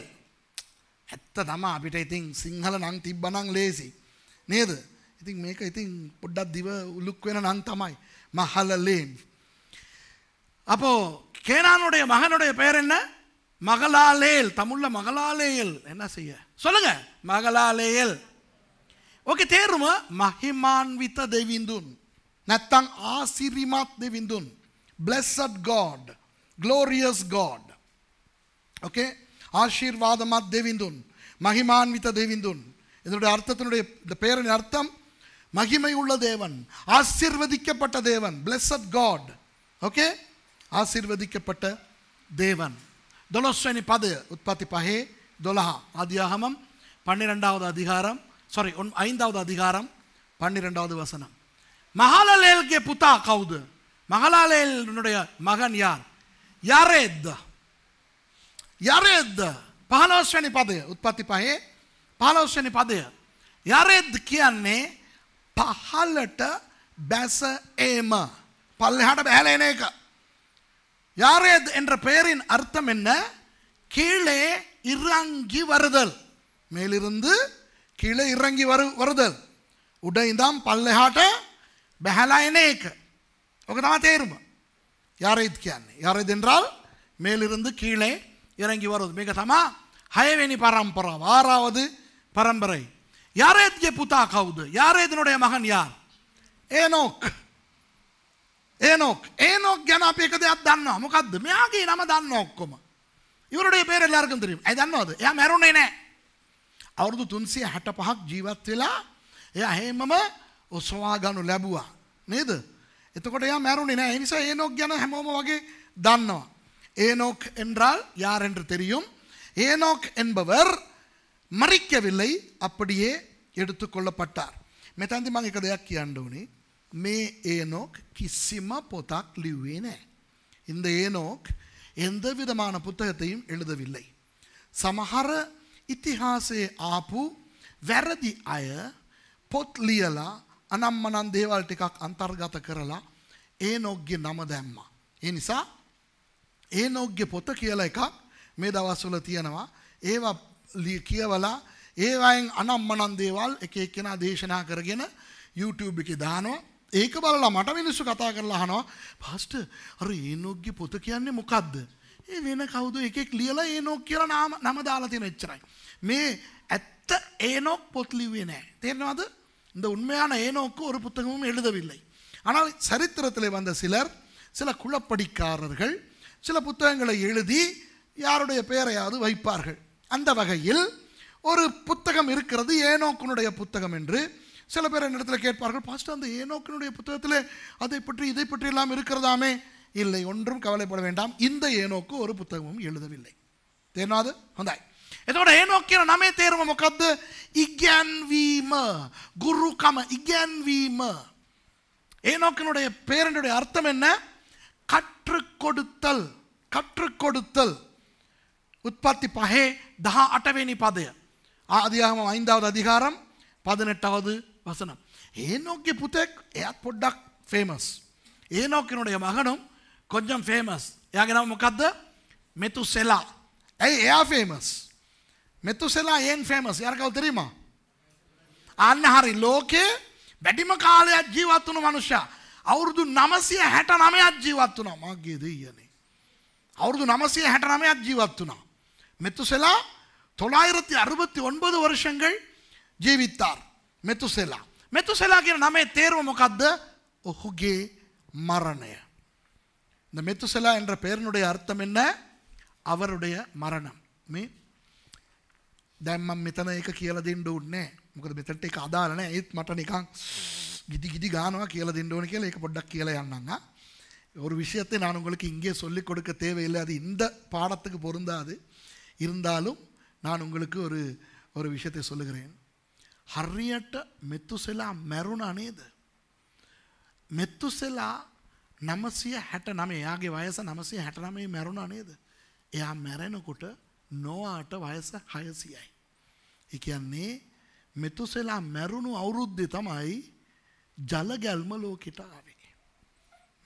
ඇත්ත තම අපිට ඉතින් සිංහල නං තිබ්බනං ලේසි නේද ඉතින් මේක ඉතින් පොඩ්ඩක් දිව උලුක් වෙන නම් තමයි මහල ලේම් அப்போ கேனானுடைய மகனுடைய பெயர் என்ன மகளாலேயல் தமிழ்ல மகளாலேயல் என்ன செய்ய சொல்லுங்க மகளாலேயல் ඕක තේරුම මහිමාන්විත දෙවිඳුන් නැත්තං ආසිරිමත් දෙවිඳුන් blessed God glorious God okay ஆசீர்வாதமாக தேவிந்துன் மகிமான்வித்த தேவிந்துன் இதனுடைய அர்த்தத்தினுடைய இந்த பெயரின் அர்த்தம் மகிமை உள்ள தேவன் ஆசிர்வதிக்கப்பட்ட தேவன் பிளஸட் காட் ஓகே ஆசிர்வதிக்கப்பட்ட தேவன் தொலஸ்வனி பது உற்பத்தி பஹே தொலஹா ஆதியாகமம் பன்னிரெண்டாவது அதிகாரம் சாரி ஒன் ஐந்தாவது அதிகாரம் பன்னிரெண்டாவது வசனம் மகாலலேல்கே புத்தா கவுது மகலாலேலுடைய மகன் யார் யாரேத் யாரேத் පහලෝස්වැනි පදය උත්පත්ති පහේ පහලෝස්වැනි පදය. යරෙද් කියන්නේ පහලට බැස ඒම පල්ලෙහට බැහල එන එක. யாரேத் என்ற பெயரின் அர்த்தம் என்ன கீழே இறங்கி வருதல் மேலிருந்து கீழே இறங்கி வரு வருதல் உடைந்தாம் பல்லையாட்ட பெஹலாயினேக்கு ஓகே தான் தேர்வு யாரைத் කියන්නේ யாரைத் என்றால் மேலிருந்து கீழே இறங்கி வருவது மிகதமா ஹயவேனி பரம்பரம் ஆறாவது பரம்பரை யாரேத்ய புத்தா கவுது யாரேதனுடைய மகன் யார் ඒනෝක් ඒනෝක් ඒනෝක් ගැන අප එක දෙයක් දන්නවා මොකක්ද මෙයාගේ නම දන්න ඔක්කොම ඉවරට පේර ලාර්ගම් දරීම ඇයි දන්නවද එයා මැරුණේ නෑ අවුරුදු තුන්සිය හැට පහක් ජීවත් වෙලා එය හෙමම ඔස්වා ගනු ලැබුවා නේද එතකොට එයා මැරුණේ නැහැ. ඒ නිසා ඒනොක් ගැන හැමෝම වගේ දන්නවා. ஏனோக் என்றால் யார் என்று தெரியும் ஏனோக் என்பவர் மறிக்கவில்லை அப்படியே எடுத்துக்கொள்ளப்பட்டார் මෙතන්දි මං එක දෙයක් කියන්න ඕනේ මේ ඒනෝක් කිසිම පොතක් ලිව්වේ නෑ. இந்த ஏனோக் எந்த விதமான புத்தகத்தையும் எழுதவில்லை. සමහර ඉතිහාසයේ ආපු වැරදි අය පොත් ලියලා අනම්මනන් දේවල් ටිකක් අන්තර්ගත කරලා ඒ නොග්ගේ නම දැම්මා. ඒ නිසා ඒ නොග්ගේ පොත කියලා එකක් මේ දවස්වල තියෙනවා. ඒවා කියවලා ඒවයින් අනම්මනන් දේවල් එක එක්කෙනා දේශනා කරගෙන YouTube එකේ දානවා. ඒක බලලා මට මිනිස්සු කතා කරලා අහනවා "පාස්ටර්, අර ඒනොක්ගේ පොත කියන්නේ මොකද්ද?" ඒ වෙන කවුද එකෙක් ලියලා ඒනොක් කියලා නම නම දාලා තියෙන එච්චරයි. මේ ඇත්ත ඒනොක් පොත් ලිව්වේ නෑ. තේරෙනවද? இந்த உண்மையான ஏனோக்கு ஒரு புத்தகமும் எழுதவில்லை ஆனால் சரித்திரத்தில் வந்த சிலர் சில குளப்படிக்காரர்கள் சில புத்தகங்களை எழுதி யாருடைய பெயரையாவது வைப்பார்கள் அந்த வகையில் ஒரு புத்தகம் இருக்கிறது ஏனோக்குனுடைய புத்தகம் என்று சில பேர் என்னிடத்தில் கேட்பார்கள் பாஸ்டர் அந்த ஏனோக்கினுடைய புத்தகத்தில் அதை பற்றி இதை பற்றி எல்லாம் இருக்கிறதாமே இல்லை ஒன்றும் கவலைப்பட வேண்டாம் இந்த ஏனோக்கு ஒரு புத்தகமும் எழுதவில்லை தேனாது வந்தாய் එතකොට හේනෝක් කියන නමේ තේරුම මොකක්ද? ඉගැන්වීම. ගුරුකම ඉගැන්වීම. ஹேனோக்கினுடைய பேரனுடைய அர்த்தம் என்ன கற்றுக் கொடுத்தல் கற்றுக் கொடுத்தல் உற்பத்தி பகே தஹா அட்டவேணி பாதைய ஆதியாகமம் ஐந்தாவது அதிகாரம் பதினெட்டாவது வசனம் ஏனோக்கி புத்தேக் பொட்டாக் ஃபேமஸ் ஏனோக்கினுடைய மகனும் கொஞ்சம் ஃபேமஸ் யாகனா முக்கத்த மெத்துசெலா ஏ ஏ ஃபேமஸ் මෙතුසෙලා ඒන් ෆේමස් යරකව තරීම අන්න හරි ලෝකයේ වැඩිම කාලයක් ජීවත් වුණු මනුෂ්‍යයා අවුරුදු 969ක් ජීවත් වුණා මගේ දෙයියනේ අවුරුදු 969ක් ජීවත් වුණා மெத்துசெலா தொள்ளாயிரத்தி அறுபத்தி ஒன்பது வருஷங்கள் ஜீவித்தார் மெத்துசெலா மெத்துசெலாக்கு நம்ம தேர்வு முகாத்த ஒஹுகே மரண இந்த மெத்துசெலா என்ற பெயரினுடைய அர்த்தம் என்ன அவருடைய மரணம் மீ දැන් මම මෙතන ඒක කියලා දෙන්න ඕනේ මොකද මෙතනට ඒක අදාළ නැහැ. ඒත් මට නිකන් ගිඩි ගිඩි ගානවා කියලා දෙන්න ඕනේ කියලා ඒක පොඩ්ඩක් කියලා යන්නම් ஆ. ஒரு விஷயத்தை நான் உங்களுக்கு இங்கே சொல்லிக் கொடுக்க தேவையில்லை அது இந்த பாடத்துக்கு பொருந்தாது இருந்தாலும் நான் உங்களுக்கு ஒரு ஒரு விஷயத்தை சொல்லுகிறேன் හරියට මෙතුසෙලා මැරුණා නේද? මෙතුසෙලා 969 එයාගේ වයස 969 මැරුණා නේද? එයා මැරෙනකොට නොවාට වයස හයසියයි. එකයන්නේ මෙතුසෙලා මැරුණු අවුරුද්ධි තමයි ஜலகல்ம லோகிட்டாவே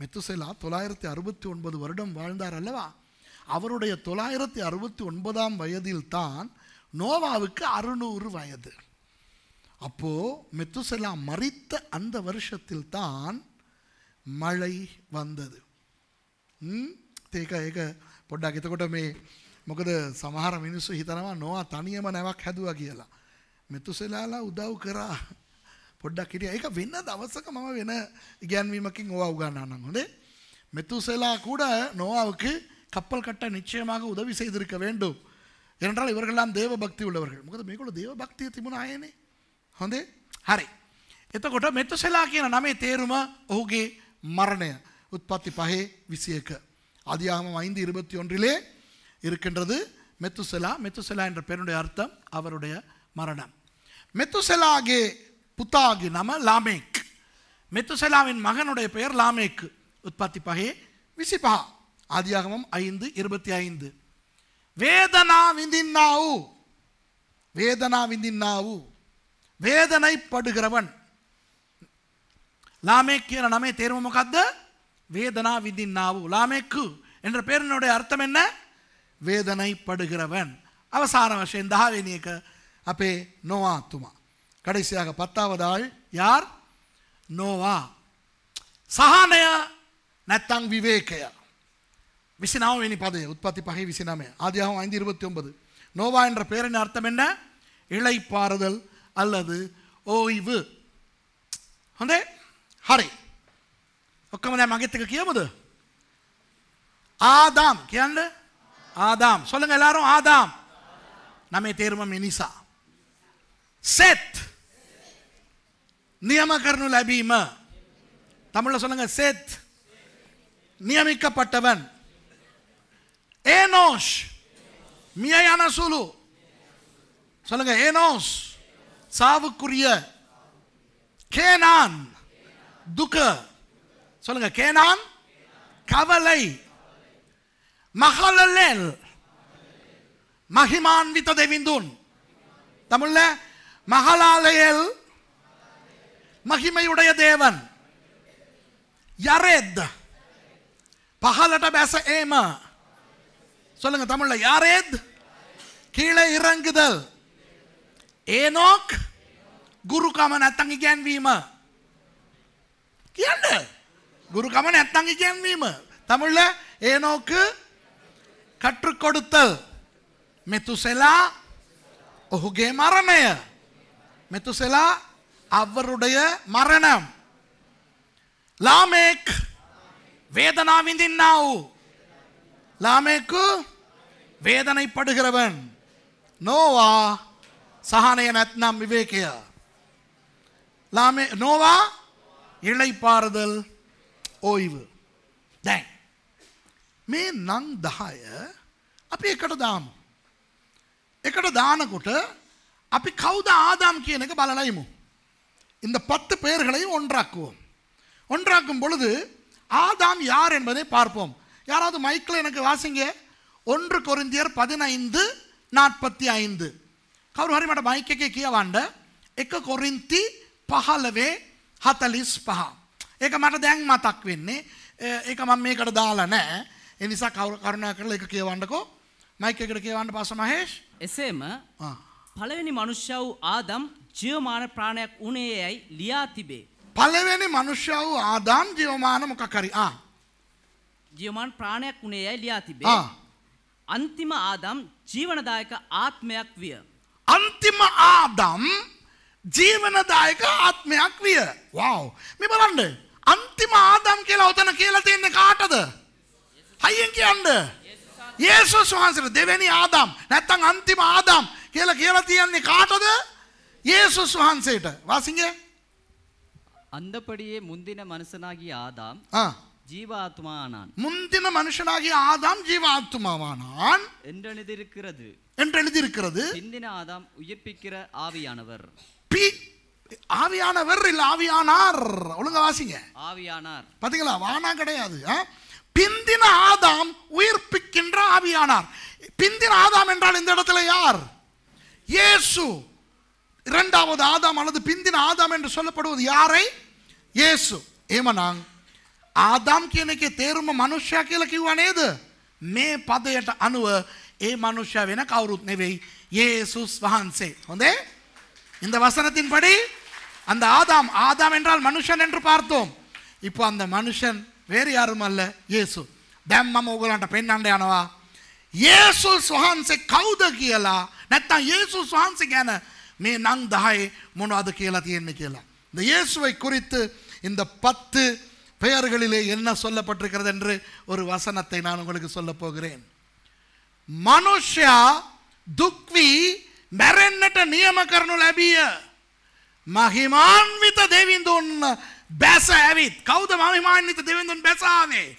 மெத்துசெலா தொள்ளாயிரத்தி அறுபத்தி ஒன்பது வருடம் வாழ்ந்தார் அல்லவா அவருடைய தொள்ளாயிரத்தி அறுபத்தி ஒன்பதாம் வயதில் தான் நோவாவுக்கு அறுநூறு வயது அப்போ மெத்துசெலா மறித்த அந்த வருஷத்தில் தான் மழை வந்தது தேக ஏக பொண்டாக்கித்த கூட்டமே මොකද සමහර මිනිස්සු හිතනවා නොවා තනියම නැවක් හැදුවා කියලා. මෙතුසෙලාලා උදව් කරා. පොඩ්ඩක් හිටියා. ඒක වෙන දවසක මම වෙන ඉගැන්වීමකින් ඕවා උගන්වන්නම් හොඳේ. මෙතුසෙලා கூட நோவாவுக்கு கப்பல் கட்ட நிச்சயமாக உதவி செய்திருக்க வேண்டும் ஏனென்றால் இவர்களெல்லாம் தேவ பக்தி உள்ளவர்கள் මොකද මේගොල්ලෝ දේව භක්තිය තිබුණා ආයේනේ. හොඳේ. හරි. එතකොට මෙතුසෙලා කියන නමේ තේරුම ඔහුගේ මරණය. උත්පත්ති පහේ 21. ආදියාම 5 21 லே இருக்கின்றது மெத்துசெலா மெத்துசெலா என்ற பெயருடைய அர்த்தம் அவருடைய மரணம் மெத்துசெலாகே புத்தாகி நாம லாமேக் மெத்துசெலாவின் மகனுடைய பெயர் லாமேக்கு உற்பத்தி பகையே விசிபா ஆதியாகமும் ஐந்து இருபத்தி ஐந்து வேதனா விந்தின்னாவு வேதனா விந்தின்னாவு வேதனைப்படுகிறவன் லாமேக்கு என நாமே தேர்வு முகாத்த வேதனா நாவு லாமேக்கு என்ற பெயரினுடைய அர்த்தம் என்ன வேதனைப்படுகிறவன் அவசான வசம் தாவினியக்க அப்பே நோவா ஆத்துமா கடைசியாக பத்தாவதாள் யார் நோவா சஹானய நத்தாங் விவேகய விசினாமேனி பாதைய உற்பத்தி பகை விசினாமே ஆதியாகவும் ஐந்து இருபத்தி ஒன்பது நோவா என்ற பேரின் அர்த்தம் என்ன இழைப்பாறுதல் அல்லது ஓய்வு வந்து ஹரை ஒக்கமதே மகத்துக்கு கியமுது ஆதாம் கியாண்டு ஆதாம் சொல்லுங்க எல்லாரும் ஆதாம் நம்மை தேர்ம மினிசா செத் நியமகர்னுல் அபீம தமிழ்ல சொல்லுங்க செத் நியமிக்கப்பட்டவன் ஏனோஷ் மியான சுலு சொல்லுங்க ஏனோஸ் சாவுக்குரிய கேனான் துக்க சொல்லுங்க கேனான் கவலை மகளல் மகிமான்வித்த தெவிந்துன் தமிழ்ல மகளாலயல் මහිමයුடைய දේවන් යරෙද්ද පහලට බැස ඒම சொல்லுங்க தமிழ்ல யாரேத் கீழே இறங்குதல் ஏனோக் ගුරුකම නැත්තං ඉගැන්වීම කියන්න ගුරුකම නැත්තං ඉගැන්වීම තමුල්ල ඒනෝක கற்றுக் கொடுத்தல் மெத்துசெலா ஒஹுகே மரணய மெத்துசெலா அவருடைய மரணம் லாமேக் வேதனாவிந்தின் நாவு லாமேக்கு வேதனைப்படுகிறவன் நோவா சஹானயன் அத்னாம் விவேக்கிய லாமே நோவா இழைப்பாறுதல் ஓய்வு தேங்க் මේ නං දහය අපි එකට දාමු. එකට දානකොට අපි කෞද ආදාම් කියන එක බලලයිමු. இந்த பத்து பேர்களையும் ஒன்றாக்குவோம் ஒன்றாக்கும் பொழுது ஆதாம் யார் என்பதை பார்ப்போம் யாராவது மைக்கில் எனக்கு வாசிங்க ஒன்று கொருந்தியர் பதினைந்து நாற்பத்தி ஐந்து கௌரஹரி மட மைக்கே கியவாண்ட எக்க கொரிந்தி பகலவே ஹத்தலிஸ் பஹா ஏக்க மாட்ட தேங்க் மா தாக்குவேன்னு ஏக மம்மே கடை தாலனை එනිසා කවුරු කරුණා කරලා ඒක කියවන්නකෝ මයික් එකට කියවන්න පාස මහේෂ් එසේම පළවෙනි මනුෂ්‍ය වූ ආදම් ජීවමාන ප්‍රාණයක් වුණේ යයි ලියා තිබේ පළවෙනි මනුෂ්‍ය වූ ආදාම් ජීවමාන මොකක් හරි ආ ජීවමාන ප්‍රාණයක් වුණේ යයි ලියා තිබේ අන්තිම ආදම් ජීවනදායක ආත්මයක් විය අන්තිම ආදම් ජීවනදායක ආත්මයක් විය වව් මේ බලන්න අන්තිම ආදම් කියලා ඔතන කියලා තියෙන්නේ කාටද හයියෙන් කියන්න. ඒසුස් වහන්සේට දෙවැනි ආදම් නැත්තම් අන්තිම ආදම් කියලා කියලා තියන්නේ කාටද? ඒසුස් වහන්සේට. වාසිංගේ අන්දපඩියේ මුන්දින මනුෂ්‍යනාගේ ආදාම් ஜீவாத்மானான் முந்தின மனுஷனாகி ஆதாம் ஜீவாத்மாவானான் என்று எழுதியிருக்கிறது என்று எழுதியிருக்கிறது பிந்தின ஆதாம் உயிர்ப்பிக்கிற ஆவியானவர் பி ஆவியானவர் இல்ல ஆவியானார் ஒழுங்க வாசிங்க ஆவியானார் பாத்தீங்களா வானா கிடையாது பிந்தின ஆதாம் உயிர்ப்பிக்கின்ற ஆவியானார் பிந்தின ஆதாம் என்றால் இந்த இடத்துல யார் இயேசு இரண்டாவது ஆதாம் அல்லது பிந்தின ஆதாம் என்று சொல்லப்படுவது யாரை இயேசு ஏமனாங் ஆதாம் තේරුම මනුෂ්‍ය மனுஷா කිව්ව නේද මේ පදයට අනුව ඒ මනුෂ්‍ය වෙන කවුරුත් නෙවෙයි ஏசுஸ் வஹான்சே ஹொந்தே இந்த வசனத்தின்படி அந்த ஆதாம் ஆதாம் என்றால் மனுஷன் என்று பார்த்தோம் இப்போ அந்த மனுஷன் வேறு யாரும் அல்ல இயேசு දැම්මම ඕගලන්ට පෙන්වන්න යනවා යේසුස් වහන්සේ කවුද කියලා නැත්නම් යේසුස් වහන්සේ ගැන මේ නං 10 මොනවද කියලා තියෙන්නේ කියලා. இந்த இயேசுவை குறித்து இந்த பத்து பெயர்களிலே என்ன சொல்லப்பட்டிருக்கிறது என்று ஒரு வசனத்தை நான் உங்களுக்கு சொல்ல போகிறேன் மனுஷா දුක්වී මැරෙන්නට නියම කරනු ලැබිය මහිමාන්විත දෙවිඳුන් බැස ඇවිත් කවුද මහිමාන්විත දෙවිඳුන් බැසාවේ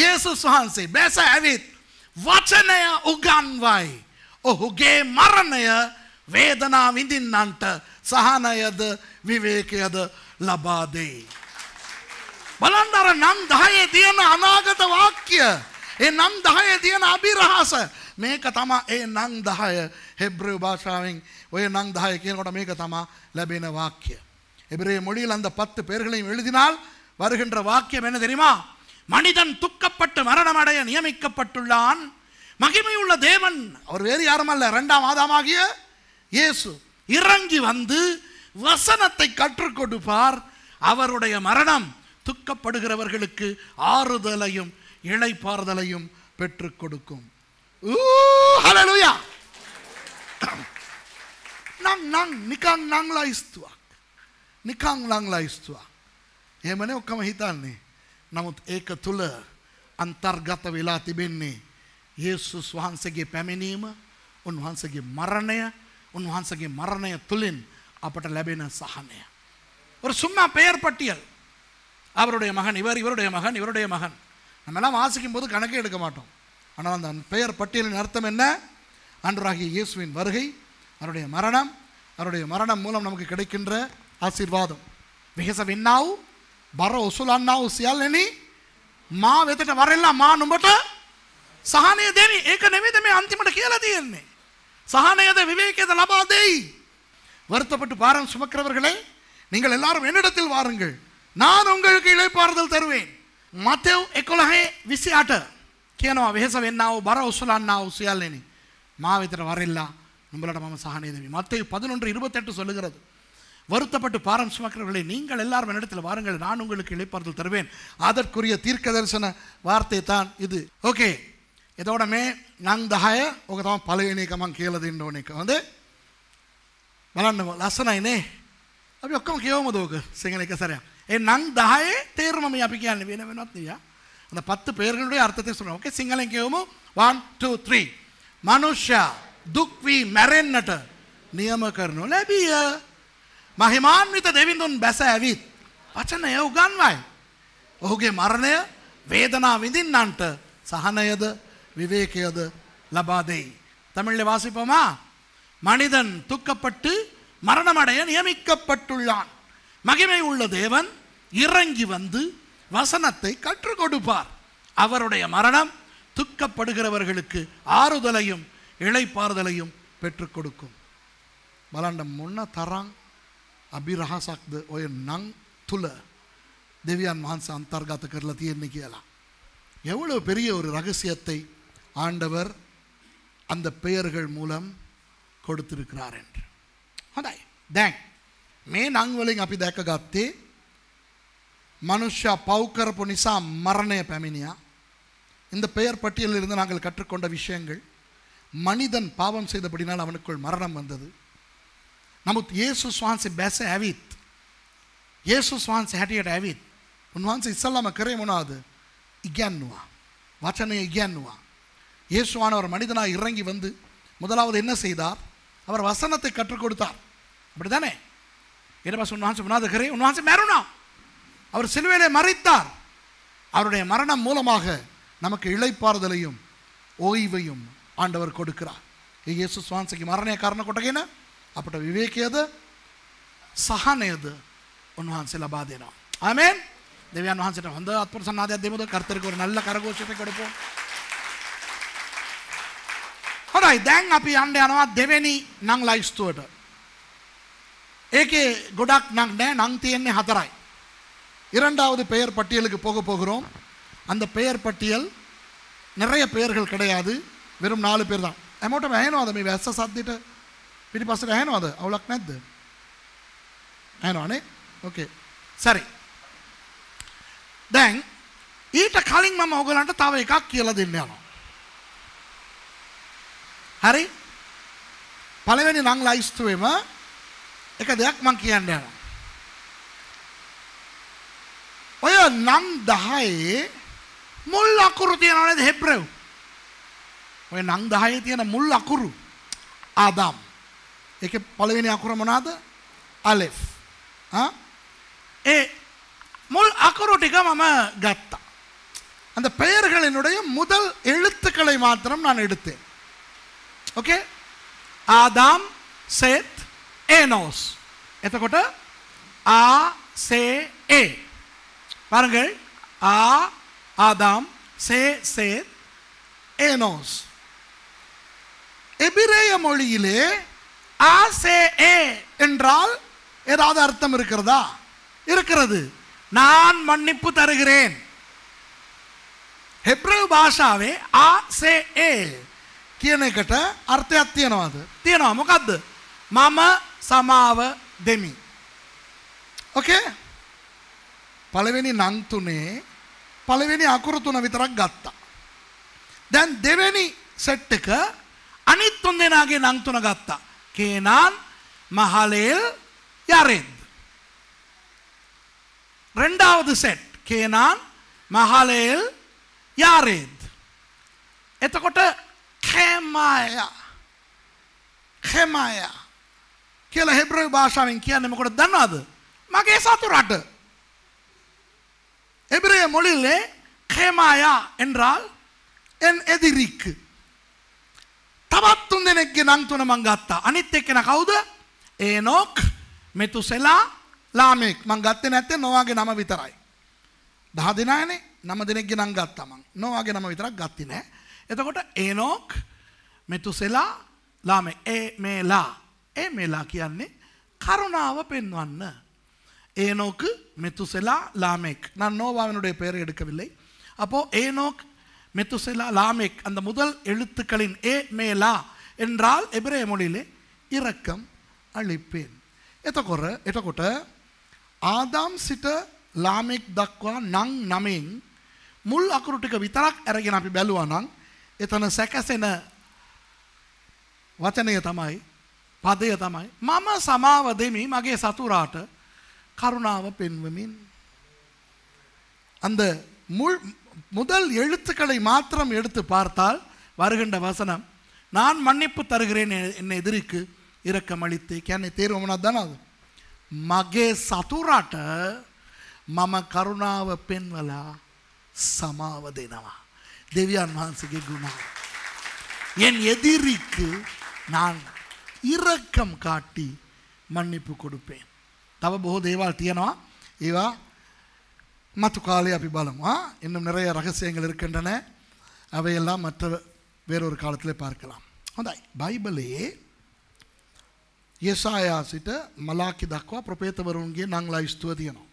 යේසුස් වහන්සේ බැස ඇවිත් වචනය උගන්වයි ඔහුගේ මරණය වේදනා විඳින්නන්ට සහනයද විවේකයද ලබා දෙයි බලන්න අර නම් 10 තියෙන අනාගත වාක්‍ය ඒ නම් 10 තියෙන අභිරහස මේක තමයි ඒ නම් 10 හෙබ්‍රය භාෂාවෙන් ඔය නම් 10 කියනකොට මේක තමයි ලැබෙන වාක්‍ය எபிரேய மொழியில் அந்த பத்து பேர்களையும் எழுதினால் வருகின்ற வாக்கியம் என்ன தெரியுமா மனிதன் துக்கப்பட்டு மரணம் அடைய நியமிக்கப்பட்டுள்ளான் மகிமையுள்ள தேவன் அவர் வேறு யாரும் அல்ல இரண்டாம் ஆதாமாகிய இயேசு இறங்கி வந்து வசனத்தை கற்றுக் கொடுப்பார் அவருடைய மரணம் துக்கப்படுகிறவர்களுக்கு ஆறுதலையும் இழைப்பாறுதலையும் பெற்றுக் கொடுக்கும் நாங்களா இஸ்துவா නිකං ලංලා ඉස්තුවා. එහෙමනේ ඔක්කොම හිතන්නේ. නමුත් ඒක තුල අන්තර්ගත වෙලා තිබෙන්නේ යේසුස් වහන්සේගේ පැමිණීම, උන්වහන්සේගේ මරණය, උන්වහන්සේගේ මරණය තුලින් අපට லැබෙන සහනය. ஒரு சும்மா பெயர் பட்டியல் அவருடைய மகன் இவர் இவருடைய மகன் இவருடைய மகன் நம்மெல்லாம் வாசிக்கும் போது கணக்கே எடுக்க மாட்டோம் ஆனால் அந்த பெயர் பட்டியலின் அர்த்தம் என்ன அன்றாகிய இயேசுவின் வருகை அவருடைய மரணம் அவருடைய மரணம் மூலம் நமக்கு கிடைக்கின்ற ආශිර්වාද වෙහෙස වෙන්නා වූ බර ඔසුලන්නා වූ සියල්ලනේ මා වෙතට වරෙල්ලා මා නුඹට සහනය දෙනි. ඒක නෙමෙයිද මේ අන්තිමට කියලා තියෙන්නේ. சகனையத விவேகத்தை லபாதை வருத்தப்பட்டு பாரம் சுமக்கிறவர்களே நீங்கள் எல்லாரும் என்னிடத்தில் வாருங்கள் நான் உங்களுக்கு இழைப்பாறுதல் தருவேன் மத்தேவ் எக்கொலகே விசி ஆட்ட கேனோ வெஹச வென்னாவோ பர உசுல அண்ணாவோ சுயாலேனி மாவித்திர வரையில்லா நம்மளோட மாம சகனை தேவி மத்தேவ் பதினொன்று இருபத்தெட்டு சொல்லுகிறது வருத்தப்பட்டு பாரம் பாரம்சமாக்கிறவர்களே நீங்கள் எல்லாரும் என்னிடத்தில் வாருங்கள் நான் உங்களுக்கு இழைப்பாறுதல் தருவேன் அதற்குரிய தீர்க்க தரிசன வார்த்தை தான் இது ஓகே இதோடமே நான் தகாய ఒక తమ పలయనీకమం කියලදින්නෝනෙක හොඳ බලන්න ලස්සනයිනේ අපි ඔක්කොම කියවමුද ඕක සිංහල එක සැරයක් ඒ නං 10 තේරුම මේ අපි කියන්නේ වෙන වෙනවත් அந்த பத்து பேர்களுடைய அர்த்தத்தை சொல்றோம் ஓகே சிங்களம் கேவோமோ ஒன் டூ த்ரீ மனுஷ துக்வி மெரென்னට නියම කරනු ලැබිය මහිමාන්විත දෙවිඳුන් බැස ඇවිත් වචනය උගන්වයි. ඔහුගේ මරණය වේදනා විඳින්නන්ට சகனையது விவேகையது லபாதை தமிழில் வாசிப்போமா மனிதன் தூக்கப்பட்டு மரணமடைய நியமிக்கப்பட்டுள்ளான் மகிமை உள்ள தேவன் இறங்கி வந்து வசனத்தை கற்றுக் கொடுப்பார் அவருடைய மரணம் துக்கப்படுகிறவர்களுக்கு ஆறுதலையும் இழைப்பாறுதலையும் பெற்றுக் கொடுக்கும் பலண்டம் முன்ன தரான் අභිරහසක්ද ඔය නං තුළ දෙවියන් වහන්ස අන්තර්ගත කරලා තියෙන්නේ කියලා. எவ்வளோ பெரிய ஒரு ரகசியத்தை ஆண்டவர் அந்த பெயர்கள் மூலம் கொடுத்திருக்கிறார் என்று හොඳයි. දැන් මේ නං වලින් අපි දැකගත්තේ මනුෂ්‍ය පව් කරපු නිසා මරණය පැමිණියා. இந்த பெயர் பட்டியலில் இருந்து நாங்கள் கற்றுக்கொண்ட விஷயங்கள் மனிதன் பாவம் செய்தபடினால் அவனுக்குள் மரணம் வந்தது නමුත් ඒසුස් වහන්සේ බැස ඇවිත් ඒසුස් වහන්සේ හැටියට ඇවිත් උන්වහන්සේ ඉස්සල්ලාම කරේ මොනවද? ඉගැන්නුවා. வச்சனையை இயன்னுவா இயேசுவான ஒரு மனிதனாக இறங்கி வந்து முதலாவது என்ன செய்தார் அவர் வசனத்தை கற்றுக் கொடுத்தார் அப்படிதானே உன்வான்சு உன்வாசி உன்னாதகரே உன்வாசி மரணம் அவர் சிலுவையிலே மறைத்தார் அவருடைய மரணம் மூலமாக நமக்கு இழைப்பாறுதலையும் ஓய்வையும் ஆண்டவர் கொடுக்கிறார் இயேசு சுவான்சிக்கு மரண காரணம் கொட்டகைன்னு අපට විවේකයද සහනයද උන්වහන්සේ ලබා දෙනවා. ආමෙන්. දෙවියන් වහන්සේට හොඳ අත්ප්‍රසන්නාදයක් දෙමුද කර්තරිකවර நல்ல කරഘോഷයක් කරපො. හොඳයි දැන් අපි යන්න යනවා දෙවෙනි නම් ලයිස්තුවට. ඒකේ ගොඩක් නම් නෑ නම් තියෙන්නේ හතරයි. இரண்டாவது பெயர் பட்டியலுக்கு போக போகிறோம் அந்த பெயர் பட்டியல் நிறைய பெயர்கள் கிடையாது வெறும் நாலு பேர் தான் எமோட்டம் ஏனோ அதை மீ வெச சத்திட்டு පිටිපස්සට ඇහෙනවද? අවුලක් නැද්ද? ඇහෙනවනේ. ඕකේ. සරි. දැන් ඊට කලින් මම ඔයගලන්ට තව එකක් කියලා දෙන්න යනවා. හරි? පළවෙනි නම් ලයිස්තුවේම එක දෙයක් මම කියන්න යනවා. ඔය නම් 10 මුල් අකුරු තියනවා නේද හෙබ්‍රෙව්? ඔය නම් 10 තියෙන මුල් අකුරු ආදම් ඒක පළවෙනි අකුර මොනවාද? අලෙෆ්. ආ ඒ මුල් අකුර ටික මම ගත්තා. அந்த பெயர்களினுடைய முதல் எழுத்துக்களை மாத்திரம் நான் எடுத்தேன் ஓகே ஆதாம் சேத் ஏனோஸ் எத்தකොට ஆ சே ஏ பாருங்கள் ஆ ஆதாம் சே சேத் ஏனோஸ் எபிரேய மொழியிலே ஆசே ஏ என்றால் ஏதாவது அர்த்தம் இருக்கிறதா இருக்கிறது நான் மன்னிப்பு தருகிறேன் ಹೆಬ್ರವ್ ಭಾಷಾವೆ ಆ ಸೆ ಎ කියනකට අර්ථයක් තියෙනවද තියෙනවා මොකද්ද මම සමාව දෙමි ඕකේ පළවෙනි නම් තුනේ පළවෙනි අකුරු තුන විතරක් ගත්තා දැන් දෙවෙනි සෙට් එක අනිත් තුන් දෙනාගේ නම් තුන ගත්තා கேனான் மகளேல் யாரேத் ரெண்டாவது සෙට් කේනාන් මහලේල් යාරේද් එතකොට කේමාය කේමාය කියලා හෙබ්‍රය භාෂාවෙන් කියන්නේ මොකටද දන්නවද මගේ සතුරට எபிரேய மொழியிலே கேமாயா என்றால் என் எதிரிக்கு තවත් තුන් දෙනෙක්ගේ නම් තුන මං ගත්තා. අනිත් එක්කෙනා කවුද? ඒනොක්, මෙතුසෙලා, ලාමෙක්. මං ගත්තේ නැත්තේ නොවාගේ නම විතරයි. 10 දෙනානේ නම දෙනෙක්ගේ නම් ගත්තා මං. නොවාගේ නම විතරක් ගත්තේ නෑ. එතකොට ඒනොක්, මෙතුසෙලා, ලාමෙක්. ඒ මේලා. ඒ මේලා කියන්නේ කරුණාව පෙන්වන්න. ඒනோக்கு மெத்துசெலா லாமேக் நான் நோவாவினுடைய பெயரை எடுக்கவில்லை அப்போ ஏனோக் மெத்துசெலா லாமேக் அந்த முதல் எழுத்துக்களின் ஏ மேலா என்றால் எபிரே மொழியிலே இரக்கம் අලිපෙන්. එතකොර එතකොට ආදාම් සිට ලාමෙක් දක්වා නං නමෙන් මුල් අකුරු ටික විතරක් අරගෙන අපි බැලුවා නම් එතන සැකසෙන වචනය තමයි පදය තමයි මම සමාව දෙමි මගේ සතුරාට කරුණාව පෙන්වමින් අන්ද මුල් முதல் எழுத்துக்களை மாத்திரம் எடுத்து பார்த்தால் வருகின்ற வசனம் நான் மன்னிப்பு தருகிறேன் என்னை எதிரிக்கு அளித்து கேனை தேர்வம்னா தானே அது மகே சதுராட்ட மம கருணாவ பெண்வலா சமாவதேனவா தேவியான் மனசுக்கு குணா என் எதிரிக்கு நான் இரக்கம் காட்டி மன்னிப்பு கொடுப்பேன் தவ போதேவா தீயனவா இவா மற்ற காலை அப்படி பலம் ஆ இன்னும் நிறைய ரகசியங்கள் இருக்கின்றன அவையெல்லாம் மற்ற வேறொரு காலத்தில் பார்க்கலாம் හොඳයි බයිබලයේ යසායා සිට මලාකි දක්වා ප්‍රපේතවරුන්ගේ නංලා ස්තුව තියෙනවා.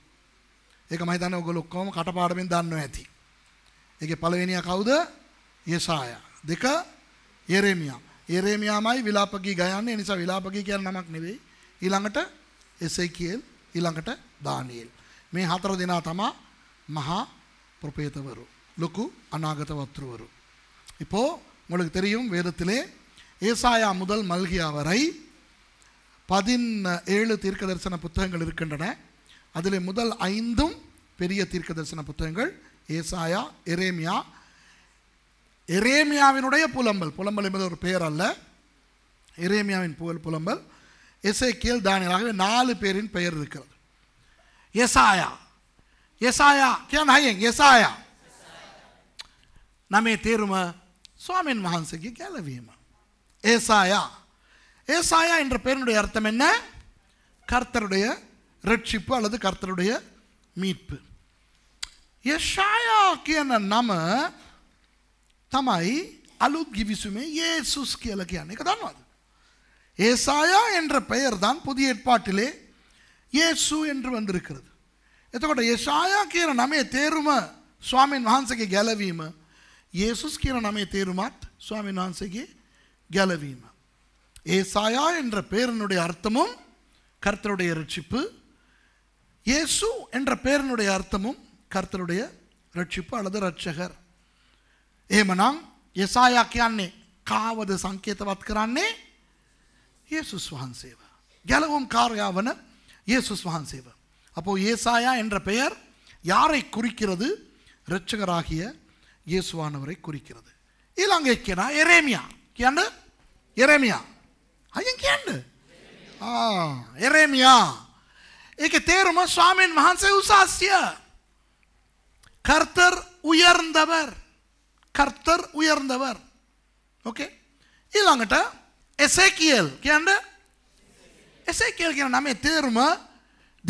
ඒක මම හිතන්නේ ඔයගොල්ලෝ ඔක්කොම කටපාඩමින් දන්නවා ඇති. ඒකේ පළවෙනියා කවුද? යසායා. දෙක යෙරෙමියා. යෙරෙමියාමයි විලාපකී ගයන්නේ. ඒ නිසා විලාපකී කියන නමක් නෙවෙයි. ඊළඟට එසේකියල් ඊළඟට දානියෙල්. මේ හතර දෙනා තමයි மகா புரபேதவரு லுக்கு அநாகதவத்ருவரு இப்போது உங்களுக்கு தெரியும் வேதத்திலே ஏசாயா முதல் மல்கியா வரை பதின் ஏழு தீர்க்க தரிசன புத்தகங்கள் இருக்கின்றன அதில் முதல் ஐந்தும் பெரிய தீர்க்க தரிசன புத்தகங்கள் ஏசாயா எரேமியா எரேமியாவினுடைய புலம்பல் புலம்பல் என்பது ஒரு பெயர் அல்ல எரேமியாவின் புகழ் புலம்பல் எஸ்ஏ கேல் தானியலாகவே நாலு பேரின் பெயர் இருக்கிறது எசாயா यसाया क्या नहीं यसाया නමේ சுவாமின் சுவாமியின் மகான்சுக்கு கேள்வியுமா ஏசாயா ஏசாயா என்ற பெயருடைய அர்த்தம் என்ன கர்த்தருடைய ரட்சிப்பு அல்லது கர்த்தருடைய மீட்பு යශායාකියන கேன තමයි தமாய் ගිවිසුමේ விசுமே කියල කියන්නේ එක දන්නවාද. ஏசாயா என்ற பெயர் தான் புதிய ஏற்பாட்டிலே இயேசு என்று வந்திருக்கிறது එතකොට යශායා කියන නමේ තේරුම ස්වාමීන් වහන්සේගේ ගැලවීම යේසුස් කියන නමේ තේරුමත් ස්වාමීන් වහන්සේගේ ගැලවීම. ஏசாயா என்ற பெயரினுடைய அர்த்தமும் கர்த்தருடைய ரட்சிப்பு இயேசு என்ற பெயரினுடைய அர்த்தமும் கர்த்தருடைய ரட்சிப்பு அல்லது ரட்சகர் ஏமனாம் எசாயா කියන්නේ කාවද සංකේතවත් කරන්නේ යේසුස් වහන්සේව. ගැලවුම් කාර්යය වන යේසුස් වහන්සේව. அப்போது ஏசாயா என்ற பெயர் யாரை குறிக்கிறது இரட்சகராகிய இயேசுவானவரை குறிக்கிறது இலங்கைக்குனா எரேமியா கேண்டு எரேமியா ஐயா கேண்டு ஆ எரேமியா இங்கே தேரும சுவாமியின் மகான்சை உசாசிய கர்த்தர் உயர்ந்தவர் கர்த்தர் உயர்ந்தவர் ஓகே இல்லாங்கட்ட எசேக்கியல் கேண்டு எசேக்கியல் நம்ம தேருமா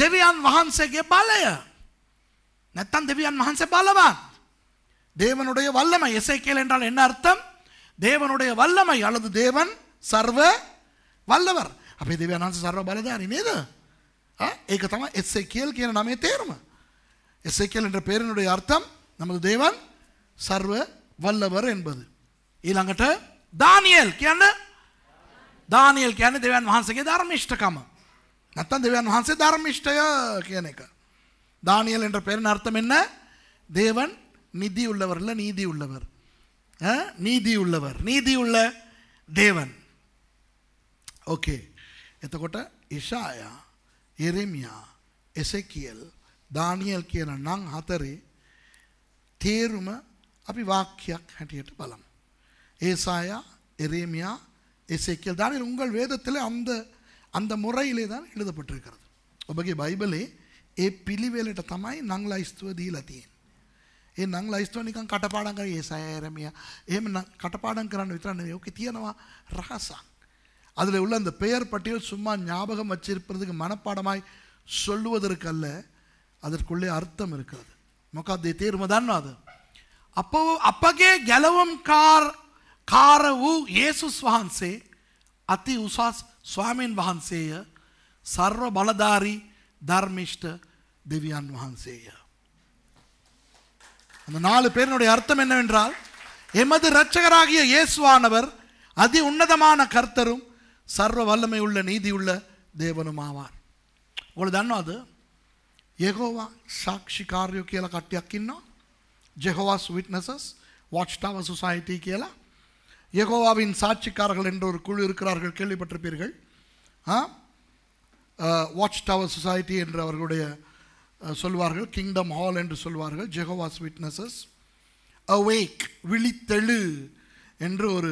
දෙවියන් වහන්සේගේ බලය. නැත්තම් දෙවියන් වහන්සේ බලවත්. தேவனுடைய வல்லமை எசைக்கேல் என்றால் என்ன அர்த்தம் தேவனுடைய வல்லமை அல்லது தேவன் சர்வ வல்லவர் අපේ දෙවනාන්ස සර්ව බලධාරි නේද? ඒක තමයි එසේකියල් කියන නමේ තේරුම. එසේකියල් என்ற பெயரினுடைய அர்த்தம் நமது தேவன் சர்வ வல்லவர் என்பது. ඊළඟට දානියෙල් කියන්නේ දානියෙල් කියන්නේ දෙවියන් වහන්සේගේ ධර්මිෂ්ඨකම. නැත්තම් දෙවියන් වහන්සේ ධර්මිෂ්ඨය කියන එක. දානියල් என்ற பெயரின் அர்த்தம் என்ன தேவன் நிதி உள்ளவர் இல்லை நீதி உள்ளவர் நீதி உள்ளவர் நீதி உள்ள தேவன் ඕකේ එතකොට ඉශායා එරෙමියා එසෙකියල් දානියල් කියන නම් හතරේ තේරුම අපි වාක්‍යයක් හැටියට බලමු. ඒසායා එරෙමියා එසෙකියල් දානියල් උங்கள் வேதத்தில் அந்த அந்த முறையிலே தான் எழுதப்பட்டிருக்கிறது ஒப்பகை பைபிளே ஏ பிலிவேலிட்ட தமாய் நாங்களாய்ஸ்துவதி இலத்தியன் ஏ நாங்களா இஸ்துவனிக்கும் கட்டப்பாடங்க ஏ சாயரமியா ஏம் நான் கட்டப்பாடங்கிறான்னு ஓகே தீயனவா ரகசான் அதில் உள்ள அந்த பெயர் பட்டியல் சும்மா ஞாபகம் வச்சிருப்பதுக்கு மனப்பாடமாய் சொல்லுவதற்கு அல்ல அதற்குள்ளே அர்த்தம் இருக்கிறது முக்காத்தி தீர்மதான் அது அப்போ அப்பகே கெலவம் கார் காரவு ஏசு சுவான்சே අති උසස් ස්වාමීන් වහන්සේය සර්ව බලධාරී ධර්මිෂ්ඨ දෙවියන් වහන්සේය. அந்த நாலு பேரினுடைய அர்த்தம் என்னவென்றால் எமது இரட்சகராகிய இயேசுவானவர் அதி உன்னதமான கர்த்தரும் சர்வ வல்லமை உள்ள நீதியுள்ள தேவனும் ஆவார் உங்களுக்கு தன்னோது எகோவா சாட்சி காரியோ கீழே கட்டியாக்கின்னோ ஜெகோவாஸ் விட்னஸஸ் வாட்ச் டவர் சொசைட்டி கீழே எகோவாவின் சாட்சிக்காரர்கள் என்ற ஒரு குழு இருக்கிறார்கள் கேள்விப்பட்டிருப்பீர்கள் வாட்ச் டவர் சொசைட்டி என்று அவர்களுடைய சொல்வார்கள் கிங்டம் ஹால் என்று சொல்வார்கள் ஜெகோவாஸ் விட்னஸஸ் அவேக் விழித்தெழு என்று ஒரு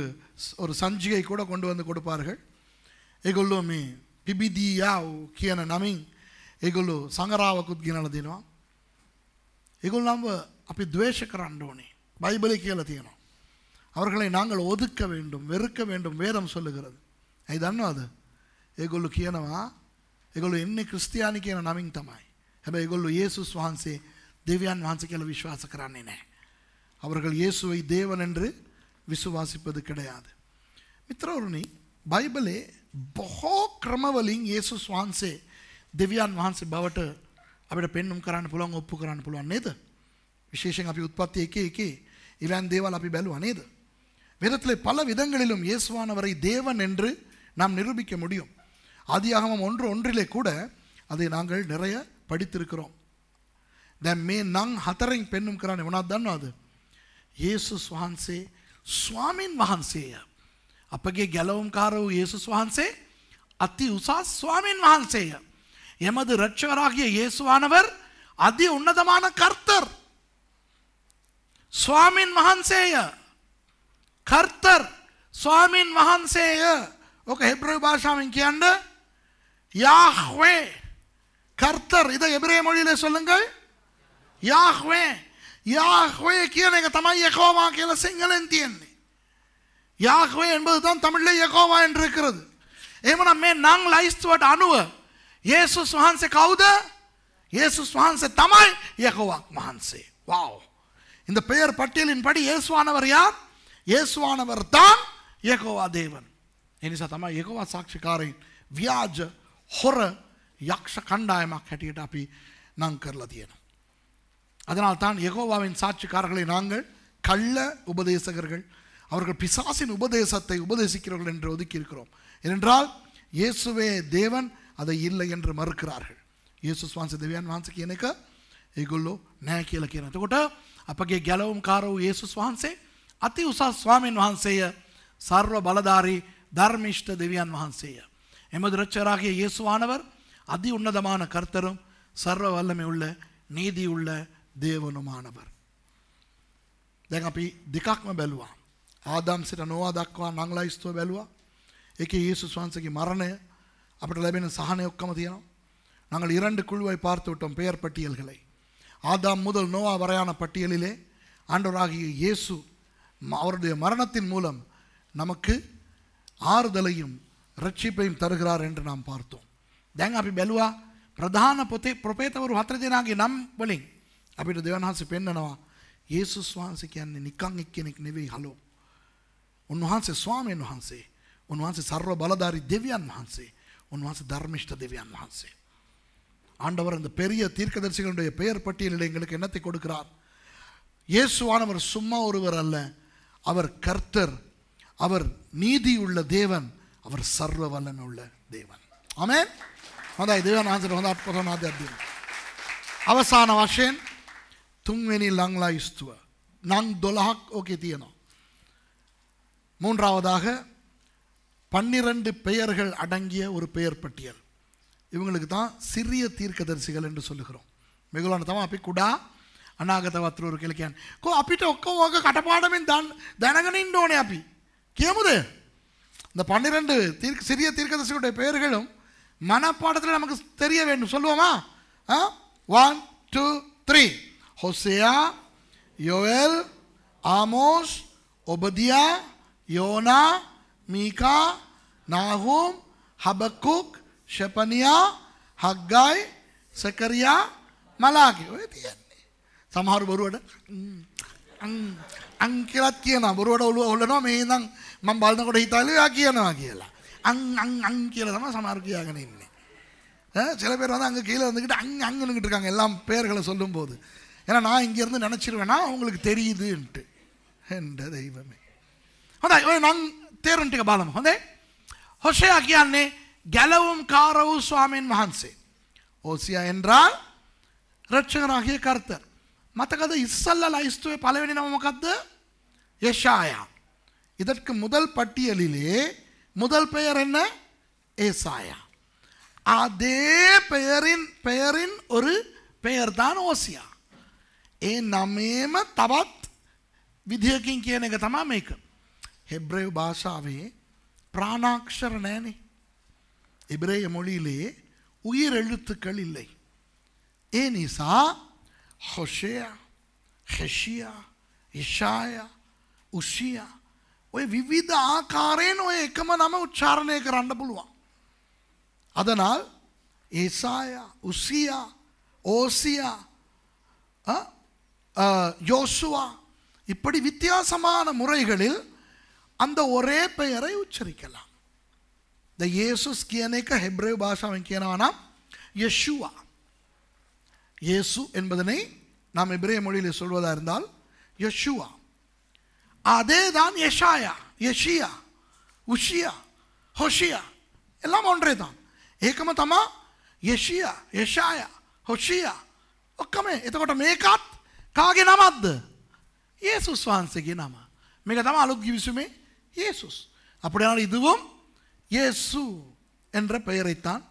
ஒரு சஞ்சிகை கூட கொண்டு வந்து கொடுப்பார்கள் எகுல்லோமே பிபிதியா கியன நமிங் எகுல்லோ சங்கராவ కుద్గినల దినవా எகுல் நாம் அப்படி துவேஷக்கிறான்டோனே பைபிளை கீழே కేల அவர்களை நாங்கள் ஒதுக்க வேண்டும் வெறுக்க வேண்டும் வேதம் சொல்லுகிறது ಐದನ್ನು ಅದು ಎಗೊಲ್ಲು ಕಿಯನವಾ ಎಗೊಲ್ಲು ಎನ್ನೆ ಕ್ರಿಸ್ತಿಯಾನಿಕೇನ ನಮಿಂಗ್ ತಮಾಯ್ ಹೆಬೆ ಎಗೊಲ್ಲು ಯೇಸುಸ್ ವಾನ್ಸೆ ದಿವ್ಯಾನ್ ವಾನ್ಸೆ ಕೆಲ விசுவாசக்கிறானே அவர்கள் இயேசுவை தேவன் என்று விசுவாசிப்பது கிடையாது மித்ரவருணி பைபிளே பகோ கிரமவலிங் இயேசு சுவான்சே திவ்யான் வான்சே பவட்டு අපිට පෙන්නුම් කරන්න පුළුවන් ඔප්පු කරන්න පුළුවන් නේද විශේෂයෙන් අපි උත්පත්ති එකේ එකේ ඉවෑන් දේවල් අපි බැලුවා නේද வேதத்தில் பல விதங்களிலும் இயேசுவானவரை தேவன் என்று நாம் நிரூபிக்க முடியும் ஆதியாகமம் ஒன்று ஒன்றிலே கூட அதை நாங்கள் நிறைய படித்திருக்கிறோம் த மே நாங் ஹத்தரிங் இவனா தான் அது ஏசு சுவான்சே சுவாமின் மகான்சேய அப்பகே கெலவும் காரவு இயேசு சுவான்சே அத்தி உசா சுவாமின் மகான்சேய எமது ரட்சகராகிய இயேசுவானவர் அதி உன்னதமான கர்த்தர் சுவாமின் மகான்சேய කර්තර් ස්වාමීන් වහන්සේය ඕක හෙබ්‍රවි භාෂාවෙන් කියන්න யாஹ்வே கர்த்தர் இதை எபிரே மொழியில சொல்லுங்கள் யாஹ்வே யாஹ்வே கீழே தமிழ் எகோவா கீழே சிங்களன் தியன்னி யாஹ்வே என்பது தான் தமிழில் எகோவா என்று இருக்கிறது ஏமனா மே நாங்கள் ஐஸ்துவட் அணுவ இயேசு சுஹான்சே கவுத இயேசு சுஹான்சே தமாய் எகோவா மஹான்சே வாவ் இந்த பெயர் பட்டியலின்படி இயேசுவானவர் யார் இயேசுவானவர் தான் ஏகோவா தேவன் එනිසා තමයි ඒකවත් සාක්ෂිකාරයෙන් ව්‍යාජ හොර යක්ෂ කණ්ඩායමක් හැටියට අපි නං කරලා තියෙනවා. அதனால் தான் யகோவாவின் சாட்சிக்காரர்களை நாங்கள் கள்ள உபதேசகர்கள் அவர்கள் பிசாசின் உபதேசத்தை உபதேசிக்கிறவர்கள் என்று ஒதுக்கி இருக்கிறோம் ஏனென்றால் இயேசுவே தேவன் அதை இல்லை என்று මරුකරාර්හල්. යේසුස් වහන්සේ දෙවියන් වහන්සේ කියන එක ඒගොල්ලෝ නෑ කියලා කියනවා. එතකොට අපගේ ගැලවුම්කාර වූ යේසුස් වහන්සේ අති උසස් ස්වාමීන් වහන්සේය සර්ව බලධාරී ධර්මිෂ්ඨ දෙවියන් වහන්සේය. එමද ரட்சகராகிய இயேசுவானவர் அதி உன்னதமான கர்த்தரும் சர்வ வல்லமை உள்ள நீதி உள்ள தேவனுமானவர். දැන් අපි දෙකක්ම බැලුවා. ආදම් සිට නොවා දක්වා නංලා ස්තෝ බැලුවා. ඒකේ இயேசுஸ் වහන්සේගේ මරණය අපිට ලැබෙන සහනය ඔක්කොම තියෙනවා. நாங்கள் இரண்டு குழுவை பார்த்து விட்டோம் பெயர் பட்டியல்களை ஆதாம் முதல் நோவா வரையான பட்டியலிலே ஆண்டவராகிய இயேசு அவருடைய மரணத்தின் மூலம் நமக்கு ஆறுதலையும் ரட்சிப்பையும் தருகிறார் என்று நாம் பார்த்தோம் දැන් අපි බැලුවා ප්‍රධාන நம் வழி அப்படின்ற දෙනාගේ பெண்ணனவா වලින් අපිට දෙවන්හන්සේ පෙන්නනවා යේසුස් වහන්සේ කියන්නේ නිකං එක්කෙනෙක් නෙවෙයි சுவாமி උන්වහන්සේ உன் வாசி சர்வ பலதாரி தேவியான் දෙවියන් உன் வாசி தர்மிஷ்ட திவ்யான் மகான்சே ஆண்டவர் அந்த பெரிய தீர்க்கதரிசிகளுடைய பெயர் பட்டியலில் எங்களுக்கு என்னத்தை கொடுக்கிறார் இயேசுவானவர் சும்மா ஒருவர் அல்ல அவர் கர்த்தர் அவர் நீதி உள்ள தேவன் அவர் சர்வ வல்லமை உள்ள தேவன் ஆமேன் හොඳයි දෙවන් වහන්සට හොඳ ප්‍රසනාද ඇදීම. අවසාන වශයෙන් තුන්වෙනි ලංලා ස්තුව. නං දොළහක් ඕකේ மூன்றாவதாக பன்னிரண்டு பெயர்கள் அடங்கிய ஒரு பெயர் பட்டியல் இவங்களுக்கு தான் சிறிய தீர்க்கதரிசிகள் என்று சொல்லுகிறோம் மிகுலான தமா அப்படி குடா අනාගත වතුරු කියලා කියන්නේ. කො අපිට ඔක්කොම ඔක කටපාඩමින් දැනගෙන ඉන්න ඕනේ අපි. කියමුද? இந்த 12 தீர்க்க சிறிய தீர்க்கதரிசிகளுடைய பெயர்களும் மனப்பாடத்தில் நமக்கு தெரிய வேண்டும் சொல்லுவோமா ஒன் டூ த்ரீ ஹொசேயா யோஎல் ஆமோஸ் ஒபதியா யோனா மீகா நாகூம் හබකුක් ශපනියා හක්ගයි සකරයා මලාකි ඔය තියෙන සමහරු බොරුවට අං කියලත් කියන බොරුවට ඔලුව ඔල්ලනවා මේ ඉඳන් මම බලනකොට හිතාලේ එයා කියනවා කියලා. අං අං අං කියලා තමයි සමහර කියාගෙන ඉන්නේ. ඈ சில பேர் வந்து அங்க கீழ வந்துக்கிட்டு அங் அங்கன்னுகிட்டு இருக்காங்க எல்லாம் பேர்களை சொல்லும்போது. ஏன்னா நான் இங்க இருந்து நினைச்சிருவேனா உங்களுக்கு தெரியுதுன்ட்டு. හෙන්ඩ දෙයිවමේ. හොඳයි ඔය නම් තේරුම් ටික බලමු. හොඳයි. හොෂයා කියන්නේ ගැලවුම් කාර වූ ස්වාමීන් වහන්සේ. ඕසියා එන්රා රක්ෂකනාහිය කර්තර. மத்தகத இஸ்ஸல்லல் ஐஸ்துவை பலவின நமக்கத்து எஷாயா இதற்கு முதல் பட்டியலிலே முதல் பெயர் என்ன ஏசாயா அதே பெயரின் பெயரின் ஒரு பெயர் தான் ஓசியா ඒ නමේම තවත් විදිහකින් කියන එක තමා මේක. හෙබ්‍රේව් භාෂාවේ ප්‍රාණාක්ෂර නෑනේ. එබ්‍රේය මොලිලේ උயிர் எழுத்துக்கள் இல்லை. ඒ නිසා ஹொஷேயா ஹெஷியா ઈશાયા ઉશિયા ඔය විවිධ ආකාරයෙන් ඔය එකම නම උච්චාරණය කරන්න පුළුවන්. අදනල් ඒසායා උසියා ஓசியா யோசுவா இப்படி வித்தியாசமான முறைகளில் அந்த ஒரே பெயரை உச்சரிக்கலாம் இந்த இயேசுஸ் கியனைக்க ஹெப்ரே பாஷாவை கியனானா யஷுவா இயேசு என்பதனை நாம் இப்ரே மொழியில் சொல்வதாக இருந்தால் யஷுவா அதே தான் யஷாயா யஷியா உஷியா ஹொஷியா எல்லாம் ஒன்றே தான் ஏகமதமா யஷியா யஷாயா ஹொஷியா ஒக்கமே එතකොට ஏகாத் காகி නමක්ද? යේසුස් වහන්සේගේ நாம மிகதமா තමයි අලුත් ගිවිසුමේ යේසුස්. அப்படியான இதுவும் இயேசு என்ற பெயரைத்தான்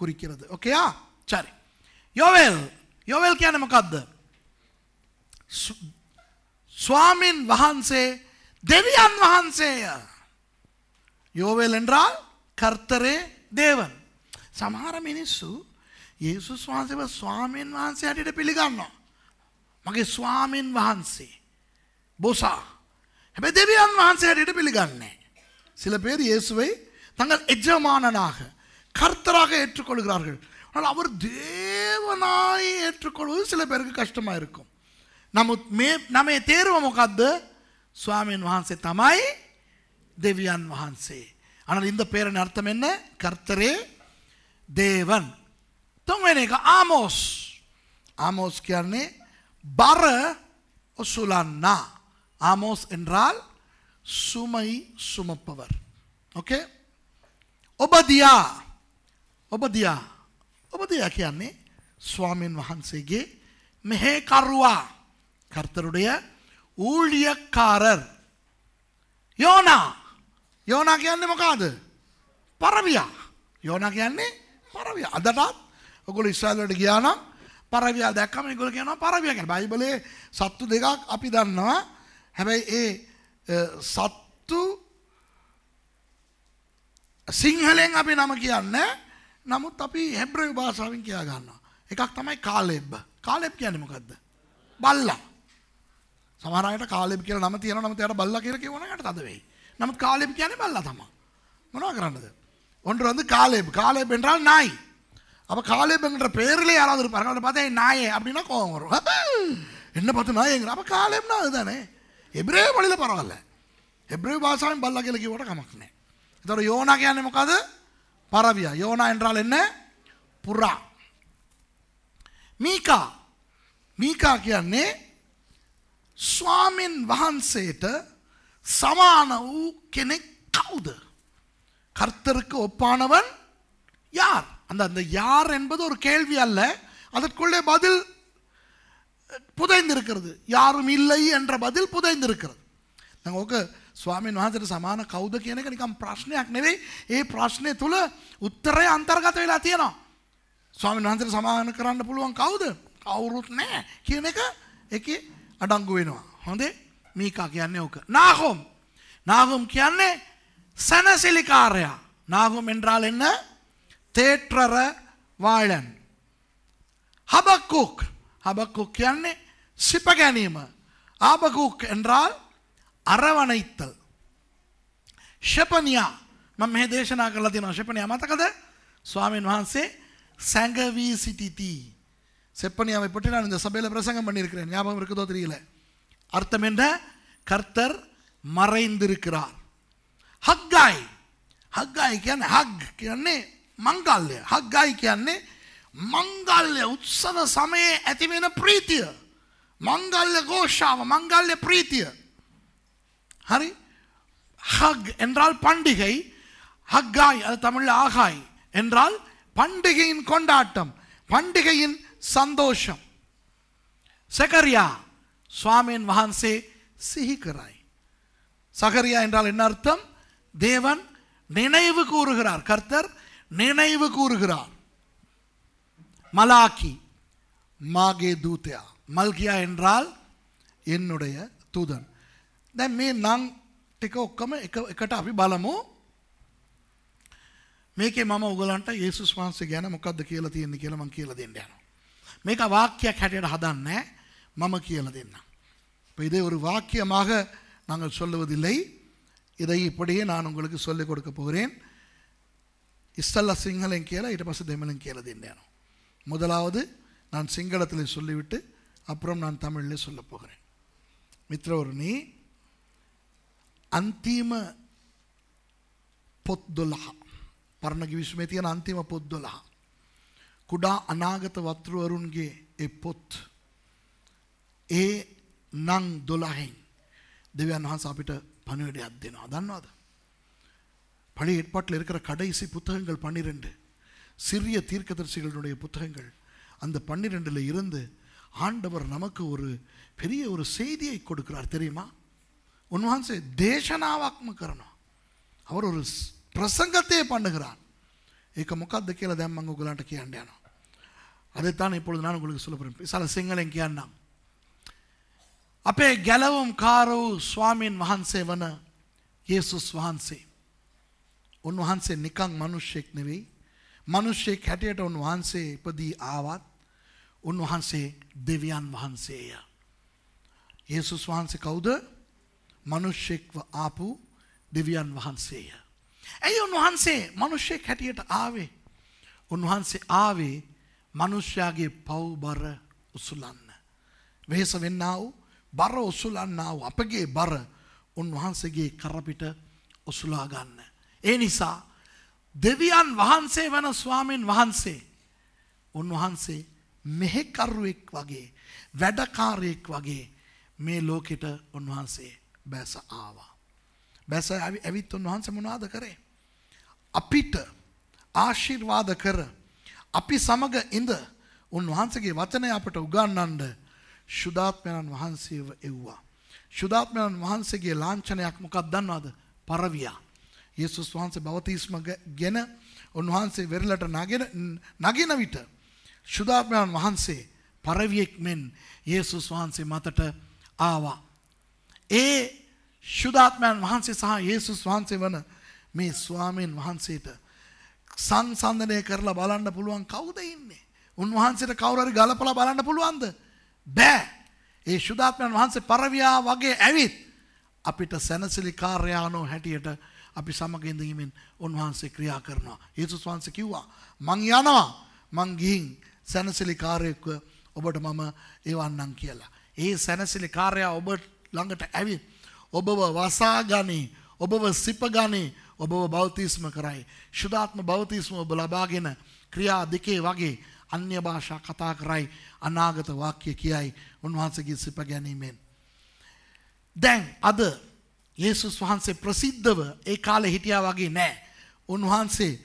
குறிக்கிறது ஓகேயா சரி யோவேல் යොවල් කියන මොකක්ද ස්වාමින් වහන්සේ දෙවියන් වහන්සේය යෝවල් என்றால் කර්තරේ දේවන් සමහර මිනිස්සු යේසුස් වහන්සේව ස්වාමීන් වහන්සේ හැටියට පිළිගන්නවා මගේ ස්වාමීන් වහන්සේ බොසා හැබැයි දෙවියන් වහන්සේ හැටියට පිළිගන්නේ சில பேர் இயேசுவை தங்கள் எஜமானனாக கர்த்தராக ஏற்றுக்கொள்கிறார்கள் ஆனால் அவர் தேவனாய் ஏற்றுக்கொள்வது சில பேருக்கு கஷ்டமாக இருக்கும் நம்ம மே நம்ம தேர்வம் உட்காந்து சுவாமியின் வகான்சே தமாய் தேவியான் வகான்சே ஆனால் இந்த பேரின் அர்த்தம் என்ன கர்த்தரே தேவன் தொங்கனேக ஆமோஸ் ஆமோஸ் கேர்னே பர சுலான்னா ஆமோஸ் என்றால் சுமை சுமப்பவர் ஓகே ஒபதியா ஒபதியா ඔබ දෙයා කියන්නේ ස්වාමීන් වහන්සේගේ මෙහෙකරුවා කර්තරුடைய ஊழியக்காரர் යෝනා යෝනා කියන්නේ මොකද්ද? පරවියා. යෝනා කියන්නේ පරවියා. අදටත් ඔගොල්ලෝ ඉස්රායල් වලට ගියා නම් පරවියා දැක්කම ඒගොල්ලෝ කියනවා පරවියා කියලා. බයිබලයේ සත්තු දෙකක් අපි දන්නවා. හැබැයි ඒ සත්තු සිංහලෙන් අපි නම කියන්නේ නමුත් අපි හැබ්‍රයු භාෂාවෙන් කියා ගන්නවා. එකක් තමයි කාලෙබ්. කාලෙබ් කියන්නේ මොකද්ද? බල්ලා. සමහර අයට කාලෙබ් කියලා නම තියෙනවා. නමුත් එයාට බල්ලා කියලා කියවන එකට තද වෙයි. නමුත් කාලෙබ් කියන්නේ බල්ලා තමයි. මොනවා කරන්නද? ஒன்று வந்து காலேப் காலேப் என்றால் நாய் அப்போ காலேப் என்ற பெயரில் யாராவது இருப்பாங்க அவனை பார்த்தா என் நாயே அப்படின்னா கோவம் வரும் என்ன பார்த்து நாயேங்கிற அப்போ காலேப்னா அதுதானே எப்ரே வழியில் பரவாயில்ல எப்ரே பாஷாவும் பல்லாக்கிலக்கி கூட கமக்குனேன் இதோட யோனா கேன்னு முக்காது பரவியா யோனா என்றால் என்ன புறா மீகா மீகா කියන්නේ சுவாமின் வகான் சேட்ட சமான කෙනෙක් கர்த்தருக்கு ஒப்பானவன் யார் அந்த அந்த யார் என்பது ஒரு கேள்வி அல்ல அதற்குள்ளே பதில் புதைந்திருக்கிறது யாரும் இல்லை என்ற பதில் புதைந்திருக்கிறது நாங்கள் ස්වාමීන් වහන්සේට සමාන කවුද කියන එක නිකම් ප්‍රශ්නයක් නෙවෙයි. ඒ ප්‍රශ්නේ තුල උත්තරය අන්තර්ගත වෙලා තියෙනවා. ස්වාමීන් වහන්සේට සමාන කරන්න පුළුවන් කවුද? කවුරුත් නැහැ කියන එක ඒකේ අඩංගු වෙනවා. හොඳේ? මීකා කියන්නේ ඕක. නාහොම්. නාහොම් කියන්නේ සනසිලිකාරයා. නාහොම් என்றால் என்ன? තේත්‍රර වායලන්. ஹபக்குக். ஹபக்குக் කියන්නේ සිප ගැනීම. ආබකුක් என்றால் අරවණයිත්තල්. ශපනියා මම මෙහි දේශනා කරලා තියෙනවා ශපනියා මතකද? ස්වාමීන් වහන්සේ සංගවි සිටිති. செப்பனியாவை பற்றி நான் இந்த சபையில் பிரசங்கம் பண்ணியிருக்கிறேன் ஞாபகம் இருக்குதோ தெரியல அர்த்தம் என்ற கர்த்தர் மறைந்திருக்கிறார் ஹக்காய் ஹக்காய் කියන්නේ හග් කියන්නේ මංගල්‍ය හග්ගයි කියන්නේ මංගල්‍ය උත්සව සමයේ ඇති වෙන ප්‍රීතිය මංගල්‍ය ഘോഷාව මංගල්‍ය ප්‍රීතිය ஹரி ஹக் என்றால் பண்டிகை ஹக்காய் அது தமிழில் ஆகாய் என்றால் பண்டிகையின் கொண்டாட்டம் பண்டிகையின் சந்தோஷம் செகரியா சுவாமியின் மகான்சே சிகிக்கிறாய் சகரியா என்றால் என்ன அர்த்தம் தேவன் நினைவு கூறுகிறார் கர்த்தர் நினைவு கூறுகிறார் மலாக்கி மாகே தூத்தியா மல்கியா என்றால் என்னுடைய தூதன் දැන් මේ නම් ටික ඔක්කොම එක එකට අපි බලමු. මේකේ මම ඔයගලන්ට යේසුස් වහන්සේ ගැන මොකද්ද කියලා තියෙන්නේ කියලා මම කියලා දෙන්න යනවා. මේක වාක්‍යයක් හැටියට හදන්නේ මම කියලා දෙන්නම්. இப்போ இதை ஒரு வாக்கியமாக நாங்கள் சொல்லுவதில்லை இதை இப்படியே நான் உங்களுக்கு சொல்லிக் கொடுக்க போகிறேன் இஸ்தல்ல கேள கீழே இடபச தமிழும் கீழே திண்டேனும் முதலாவது நான் சிங்களத்தில் சொல்லிவிட்டு அப்புறம் நான் தமிழில் சொல்ல போகிறேன் மித்ர நீ અંતિમ පොත්දොලහ පරණ ගිවිසුමේ තියෙන අන්තිම පොත් පොත්දොලහ කුඩා අනාගත වතුරුවරුන්ගේ ඒ පොත් ඒ නං දොලහෙන් දෙවියන් වහන්ස අපිට பணிவிடையாக தினம் அதான் அது பழைய ஏற்பாட்டில் இருக்கிற கடைசி புத்தகங்கள் பன்னிரெண்டு சிறிய தீர்க்கதரிசிகளுடைய புத்தகங்கள் அந்த பன்னிரெண்டில் இருந்து ஆண்டவர் நமக்கு ஒரு பெரிய ஒரு செய்தியை கொடுக்கிறார் தெரியுமா උන්වහන්සේ දේශනාවක්ම කරනවා. අවර ප්‍රසංගතය பண்ணுகிறார். ඒක මොකක්ද කියලා දැන් මම ඔයගලන්ට කියන්න යනවා. අද තාන இப்பொழுது நான் உங்களுக்கு சொல்ல போறேன். ඉතල සිංහලෙන් කියන්නම්. අපේ ගැලවුම් කාරෝ ස්වාමීන් වහන්සේ වන යේසුස් වහන්සේ. උන්වහන්සේ නිකං මිනිස්සෙක් නෙවෙයි. මිනිස්සෙක් හැටියට උන්වහන්සේ ඉපදී ආවත් උන්වහන්සේ දෙවියන් වහන්සේය. යේසුස් වහන්සේ කවුද? මිනිස්සෙක්ව ආපු දෙවියන් වහන්සේය. ඇයි උන්වහන්සේ මිනිස්සෙක් හැටියට ආවේ? උන්වහන්සේ ආවේ මිනිස්යාගේ පව්බර උසුලන්න. වෙහස වෙන්නා වූ බර උසුලන්නා වූ අපගේ බර උන්වහන්සේගේ කරපිට උසුලා ගන්න. ඒ නිසා දෙවියන් වහන්සේ වන ස්වාමීන් වහන්සේ උන්වහන්සේ මෙහෙකරුවෙක් වගේ වැඩකාරයෙක් වගේ මේ ලෝකෙට උන්වහන්සේ බැස ආවා. බැස ඇවිත් උන්වහන්සේ මොනවාද කරේ? අපිට ආශිර්වාද කර අපි සමග ඉඳ උන්වහන්සේගේ වචනය අපට උගන්වන්න සුදාත්මයන් වහන්සේව එව්වා. සුදාත්මයන් වහන්සේගේ ලාංඡනයක් මොකක්ද දන්නවද? පරවියා. යේසුස් වහන්සේ බවතිස්ම ගැන උන්වහන්සේ වෙරළට නගෙන නගෙන විට සුදාත්මයන් වහන්සේ පරවියෙක් මෙන් යේසුස් වහන්සේ මතට ආවා. ඒ ශුදාත්මයන් වහන්සේ සහ යේසුස් වහන්සේ වන මේ ස්වාමීන් වහන්සේට සංසන්දනය කරලා බලන්න පුළුවන් කවුද ඉන්නේ? උන්වහන්සේට කවුරු හරි ගලපලා බලන්න පුළුවන්ද? බෑ. ඒ ශුදාත්මයන් වහන්සේ පරවියා වගේ ඇවිත් අපිට සැනසෙලි කාර්යානෝ හැටියට අපි සමග ඉඳීමෙන් උන්වහන්සේ ක්‍රියා කරනවා. යේසුස් වහන්සේ කිව්වා මං යනවා මං ගිහින් සැනසෙලි කාර්යයක ඔබට මම එවන්නම් කියලා. ඒ සැනසෙලි කාර්යය ඔබට ළඟට ඇවිත් ඔබව වසා ගනී ඔබව සිප ගනී ඔබව බෞතිස්ම කරයි ශුදාත්ම බෞතිස්ම ඔබ ලබාගෙන ක්‍රියා දෙකේ වගේ අන්‍ය භාෂා කතා කරයි අනාගත වාක්‍ය කියයි උන්වහන්සේගේ සිප ගැනීමෙන් දැන් අද යේසුස් වහන්සේ ප්‍රසිද්ධව ඒ කාලේ හිටියා වගේ නෑ උන්වහන්සේ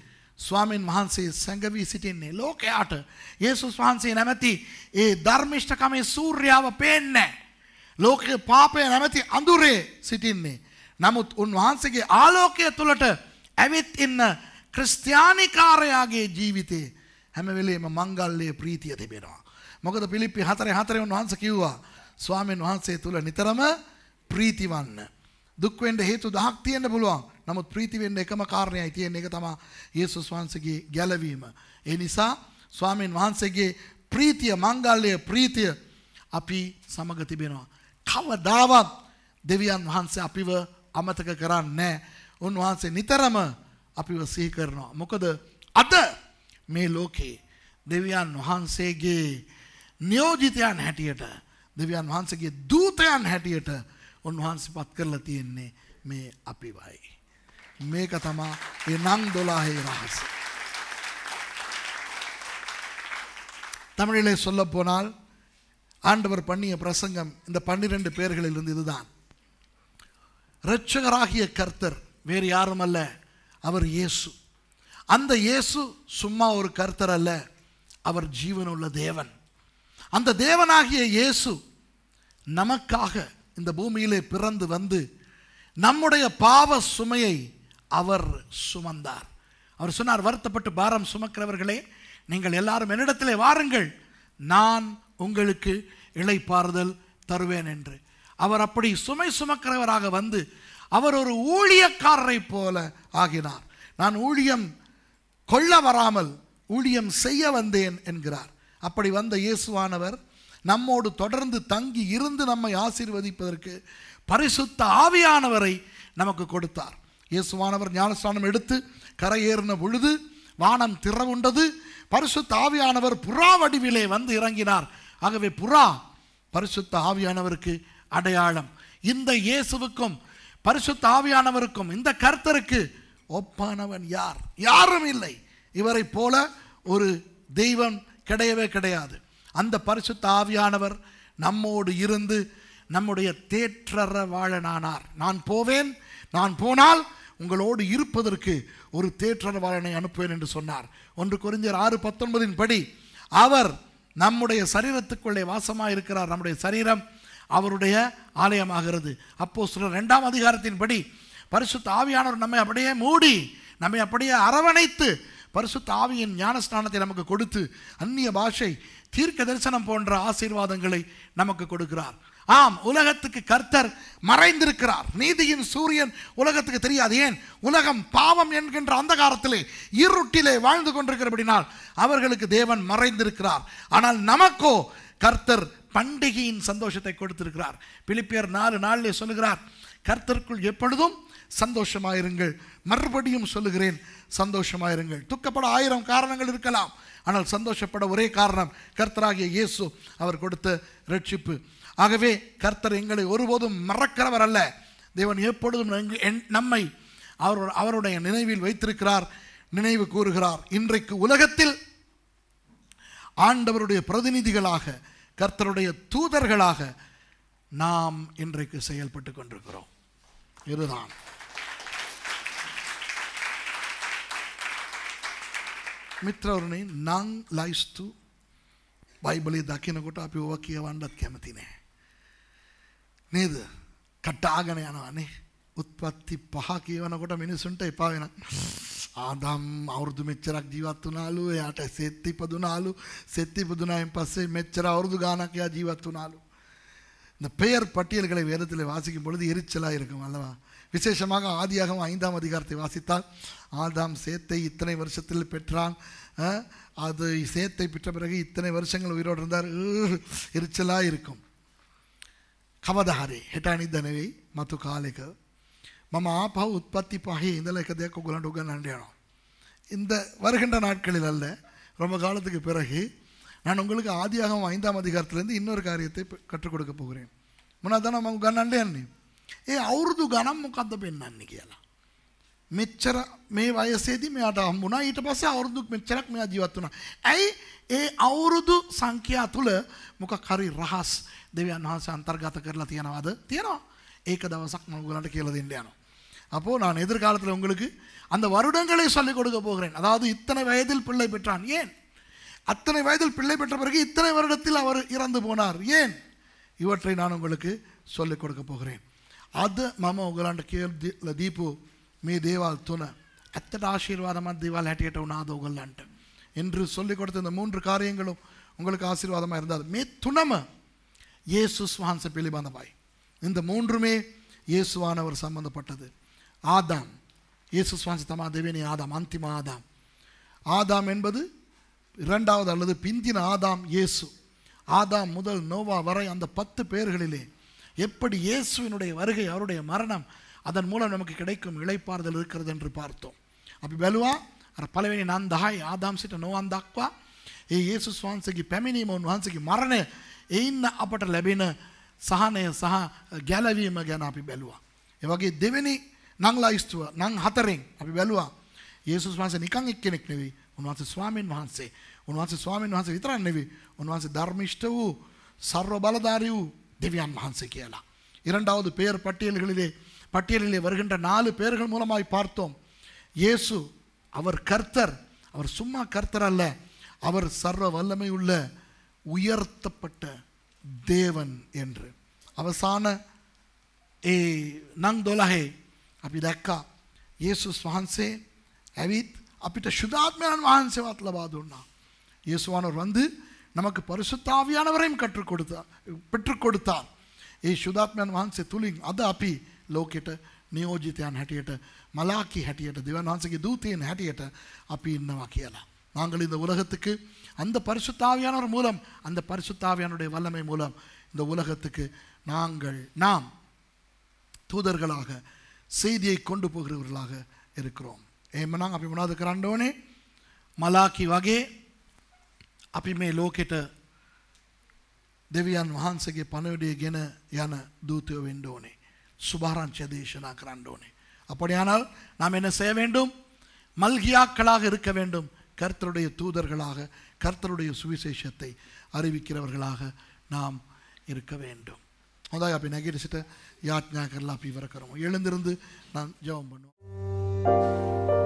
ස්වාමීන් වහන්සේ සැඟවී සිටින්නේ ලෝකයාට යේසුස් වහන්සේ නැමැති ඒ ධර්මිෂ්ඨකමේ සූර්යාව පේන්නේ නෑ ලෝකයේ පාපය නැමැති අඳුරේ සිටින්නේ. නමුත් උන්වහන්සේගේ ආලෝකය තුළට ඇවිත් ඉන්න ක්‍රිස්තියානිකාරයාගේ ජීවිතේ හැම වෙලේම මංගල්‍යයේ ප්‍රීතිය තිබෙනවා. මොකද පිලිප්පි 4:4 උන්වහන්සේ කිව්වා ස්වාමීන් වහන්සේ තුල නිතරම ප්‍රීතිවන්න. දුක් වෙන්න හේතු 10ක් තියෙන්න පුළුවන්. නමුත් ප්‍රීති වෙන්න එකම කාරණයයි තියෙන්නේ. ඒක තමයි යේසුස් වහන්සේගේ ගැලවීම. ඒ නිසා ස්වාමීන් වහන්සේගේ ප්‍රීතිය මංගල්‍යයේ ප්‍රීතිය අපි සමග තිබෙනවා. කවදාවත් දෙවියන් වහන්සේ අපිව අමතක කරන්නේ උන්වහන්සේ නිතරම අපිව සිහි කරනවා. මොකද අද මේ ලෝකේ දෙවියන් වහන්සේගේ නියෝජිතයන් හැටියට දෙවියන් වහන්සේගේ දූතයන් හැටියට උන්වහන්සේ පත් කරලා තියෙන්නේ මේ අපිවයි. මේක තමයි ඒ නම් 12 ரகசியம். தமிழிலே சொல்ல போனால் ஆண்டவர் பண்ணிய பிரசங்கம் இந்த பன்னிரெண்டு பேர்களிலிருந்து இதுதான் இரட்சகராகிய கர்த்தர் வேறு யாரும் அல்ல அவர் இயேசு அந்த இயேசு சும்மா ஒரு கர்த்தர் அல்ல அவர் ஜீவனுள்ள தேவன் அந்த தேவனாகிய இயேசு நமக்காக இந்த பூமியிலே பிறந்து வந்து நம்முடைய பாவ சுமையை அவர் சுமந்தார் அவர் சொன்னார் வருத்தப்பட்டு பாரம் சுமக்கிறவர்களே நீங்கள் எல்லாரும் என்னிடத்திலே வாருங்கள் நான் உங்களுக்கு இழைப்பாறுதல் தருவேன் என்று அவர் அப்படி சுமை சுமக்கிறவராக வந்து அவர் ஒரு ஊழியக்காரரை போல ஆகினார் நான் ஊழியம் கொள்ள வராமல் ஊழியம் செய்ய வந்தேன் என்கிறார் அப்படி வந்த இயேசுவானவர் நம்மோடு தொடர்ந்து தங்கி இருந்து நம்மை ஆசீர்வதிப்பதற்கு பரிசுத்த ஆவியானவரை நமக்கு கொடுத்தார் இயேசுவானவர் ஞானஸ்தானம் எடுத்து கரையேறின பொழுது வானம் திறவுண்டது பரிசுத்த ஆவியானவர் புறா வடிவிலே வந்து இறங்கினார் ஆகவே புறா பரிசுத்த ஆவியானவருக்கு அடையாளம் இந்த இயேசுவுக்கும் பரிசுத்த ஆவியானவருக்கும் இந்த கர்த்தருக்கு ஒப்பானவன் யார் யாரும் இல்லை இவரை போல ஒரு தெய்வம் கிடையவே கிடையாது அந்த பரிசுத்த ஆவியானவர் நம்மோடு இருந்து நம்முடைய தேற்றற வாழனானார் நான் போவேன் நான் போனால் உங்களோடு இருப்பதற்கு ஒரு தேற்றரவாளனை அனுப்புவேன் என்று சொன்னார் ஒன்று குறிஞ்சர் ஆறு பத்தொன்பதின் படி அவர் நம்முடைய சரீரத்துக்குள்ளே வாசமாக இருக்கிறார் நம்முடைய சரீரம் அவருடைய ஆலயமாகிறது அப்போ சில ரெண்டாம் அதிகாரத்தின்படி பரிசுத்த ஆவியானவர் நம்மை அப்படியே மூடி நம்மை அப்படியே அரவணைத்து பரிசுத்த ஆவியின் ஞானஸ்நானத்தை நமக்கு கொடுத்து அந்நிய பாஷை தீர்க்க தரிசனம் போன்ற ஆசீர்வாதங்களை நமக்கு கொடுக்கிறார் ஆம் உலகத்துக்கு கர்த்தர் மறைந்திருக்கிறார் நீதியின் சூரியன் உலகத்துக்கு தெரியாது ஏன் உலகம் பாவம் என்கின்ற அந்த காலத்திலே இருட்டிலே வாழ்ந்து கொண்டிருக்கிறபடினால் அவர்களுக்கு தேவன் மறைந்திருக்கிறார் ஆனால் நமக்கோ கர்த்தர் பண்டிகையின் சந்தோஷத்தை கொடுத்திருக்கிறார் பிலிப்பியர் நாலு நாளிலே சொல்லுகிறார் கர்த்தருக்குள் எப்பொழுதும் சந்தோஷமாயிருங்கள் மறுபடியும் சொல்லுகிறேன் சந்தோஷமாயிருங்கள் துக்கப்பட ஆயிரம் காரணங்கள் இருக்கலாம் ஆனால் சந்தோஷப்பட ஒரே காரணம் கர்த்தராகிய இயேசு அவர் கொடுத்த ரட்சிப்பு ஆகவே கர்த்தர் எங்களை ஒருபோதும் மறக்கிறவர் அல்ல தேவன் எப்பொழுதும் நம்மை அவர் அவருடைய நினைவில் வைத்திருக்கிறார் நினைவு கூறுகிறார் இன்றைக்கு உலகத்தில் ஆண்டவருடைய பிரதிநிதிகளாக கர்த்தருடைய தூதர்களாக நாம் இன்றைக்கு செயல்பட்டு கொண்டிருக்கிறோம் இதுதான் મિત્રોને நாங் லைஸ்து பைபிளை દાખીને கூட்டம் அப்படி વાક્ય வாண்டத் கேமத்தினே නේද? කටාගෙන යනවානේ. උත්පත්ති පහ කියවනකොට මිනිසුන්ට එපා වෙනවා. ආදම් අවුරුදු මෙච්චරක් ජීවත් වුණාලු එයාට සෙත් ඉපදුනාලු සෙත් ඉපදුනායින් පස්සේ මෙච්චර අවුරුදු ගාණක් එයා ஜீවත් வந்தாலும் இந்த பெயர் பட்டியல்களை வேதத்தில் வாசிக்கும் பொழுது எரிச்சலாக இருக்கும் அல்லவா விசேஷமாக ஆதியாகவும் ஐந்தாம் அதிகாரத்தை வாசித்தால் ஆதாம் சேத்தை இத்தனை வருஷத்தில் பெற்றான் அது சேத்தை பெற்ற பிறகு இத்தனை வருஷங்கள் உயிரோடு இருந்தார் எரிச்சலாக இருக்கும் කවදා හරි හෙට අනිද්දා නෙවෙයි මතු කාලෙක මම ආපහු උත්පත්ති පහේ ඉඳලා එක දෙයක් ඔයගලන්ට උගන්වන්න යනවා. இந்த வருகின்ற நாட்களில் அல்ல ரொம்ப காலத்துக்கு பிறகு நான் உங்களுக்கு ஆதியாகம் ஐந்தாம் அதிகாரத்திலேருந்து இன்னொரு காரியத்தை கற்றுக் கொடுக்க போகிறேன் මොනවද නම් මම උගන්වන්න යන්නේ? ඒ අවුරුදු ගණන් මොකද්ද පෙන්වන්නේ කියලා. මෙච්චර මේ වයසේදී මෙයාට හම්බුණා ඊට පස්සේ අවුරුදු මෙච්චරක් මෙයා ජීවත් වුණා. ඇයි ඒ අවුරුදු සංඛ්‍යා තුල මොකක් හරි රහස් දෙවියන් වහන්සේ අන්තර්ගත කරලා තියනවාද තියෙනවා ඒක දවසක් මම උගලන්ට කියලා දෙන්න යනවා அப்போ நான் எதிர்காலத்தில் உங்களுக்கு அந்த வருடங்களை சொல்லிக் கொடுக்க போகிறேன் அதாவது இத்தனை வயதில் பிள்ளை பெற்றான் ஏன் அத்தனை வயதில் பிள்ளை பெற்ற பிறகு இத்தனை வருடத்தில் அவர் இறந்து போனார் ஏன் இவற்றை நான் உங்களுக்கு சொல்லிக் கொடுக்க போகிறேன் அது மම உங்களாண்ட கேள் தீபு மீ தேவால் துணை ඇත්තට ஆசீர்வாதமா தீவால் හැටියට වුණාද ඔගලන්ට என்று சொல்லிக் கொடுத்த இந்த மூன்று காரியங்களும் உங்களுக்கு ஆசீர்வாதமாக இருந்தால் மே துணமை இயேசுஸ் வான்ச பிலிபாந்தவாய் இந்த மூன்றுமே இயேசுவானவர் சம்பந்தப்பட்டது ஆதாம் இயேசு சுவாசித்தமா தேவேனி ஆதாம் அந்திம ஆதாம் ஆதாம் என்பது இரண்டாவது அல்லது பிந்தின ஆதாம் இயேசு ஆதாம் முதல் நோவா வரை அந்த பத்து பேர்களிலே எப்படி இயேசுவினுடைய வருகை அவருடைய மரணம் அதன் மூலம் நமக்கு கிடைக்கும் இழைப்பாறுதல் இருக்கிறது என்று பார்த்தோம் அப்படி வெலுவா பலவேனி நான் தாய் ஆதாம் சிட்ட தாக்வா ஏ இயேசு பெமினி மோன் வான்சிக்கு மரணே එයින් අපට ලැබෙන සහනය සහ ගැලවීම ගැන අපි බැලුවා. ඒ වගේ දෙවෙනි නංලයිස්තුව නං හතරෙන් අපි බැලුවා. යේසුස් වහන්සේ නිකන් එක්කෙනෙක් නෙවෙයි. උන්වහන්සේ ස්වාමීන් වහන්සේ. උන්වහන්සේ ස්වාමීන් වහන්සේ විතරක් නෙවෙයි. උන්වහන්සේ ධර්මිෂ්ඨ වූ සර්ව බලධාරී වූ දෙවියන් වහන්සේ කියලා. இரண்டாவது பெயர் பட்டியல்களிலே பட்டியலிலே வருகின்ற நாலு பேர்கள் மூலமாய் பார்த்தோம் இயேசு அவர் கர்த்தர் அவர் சும்மா கர்த்தர் அல்ல அவர் சர்வ வல்லமை உள்ள உயர்த்தப்பட்ட தேவன் என்று අවසාන ඒ නං දොළහේ අපි දැක්කා යේසුස් වහන්සේ ඇවිත් අපිට ශුද්ධාත්මයන් වහන්සේවත් ලබා දුන්නා. இயேசுவானவர் வந்து நமக்கு பரிசுத்தாவியானவரையும் கற்றுக் கொடுத்தார் பெற்றுக் கொடுத்தார் ඒ ශුද්ධාත්මයන් වහන්සේ තුලින් අද අපි ලෝකෙට නියෝජිතයන් හැටියට මලාකි හැටියට දෙවන් වහන්සේගේ දූතයන් හැටියට අපි ඉන්නවා කියලා. நாங்கள் இந்த உலகத்துக்கு அந்த பரிசுத்தாவியானவர் மூலம் அந்த பரிசுத்தாவியானுடைய வல்லமை மூலம் இந்த உலகத்துக்கு நாங்கள் நாம் தூதர்களாக செய்தியை கொண்டு போகிறவர்களாக இருக்கிறோம் ஏமனாங்க அப்படி மூணாவது கிராண்டோனே மலாக்கி வகே அப்பயுமே லோகேட்ட தேவியான் மகான் சகி පණවිඩිය கென யான தூத்து வேண்டோனே சுபாரான் சுபாராட்சிய தேசனா அப்படியானால் நாம் என்ன செய்ய வேண்டும் மல்கியாக்களாக இருக்க வேண்டும் கர்த்தருடைய தூதர்களாக கர்த்தருடைய சுவிசேஷத்தை அறிவிக்கிறவர்களாக நாம் இருக்க வேண்டும் அதாவது அப்படி நெகடிச்சிட்டு யாத்ஞாக்கர்லாம் அப்படி வரக்கிறோம் எழுந்திருந்து நான் ஜெபம் பண்ணுவோம்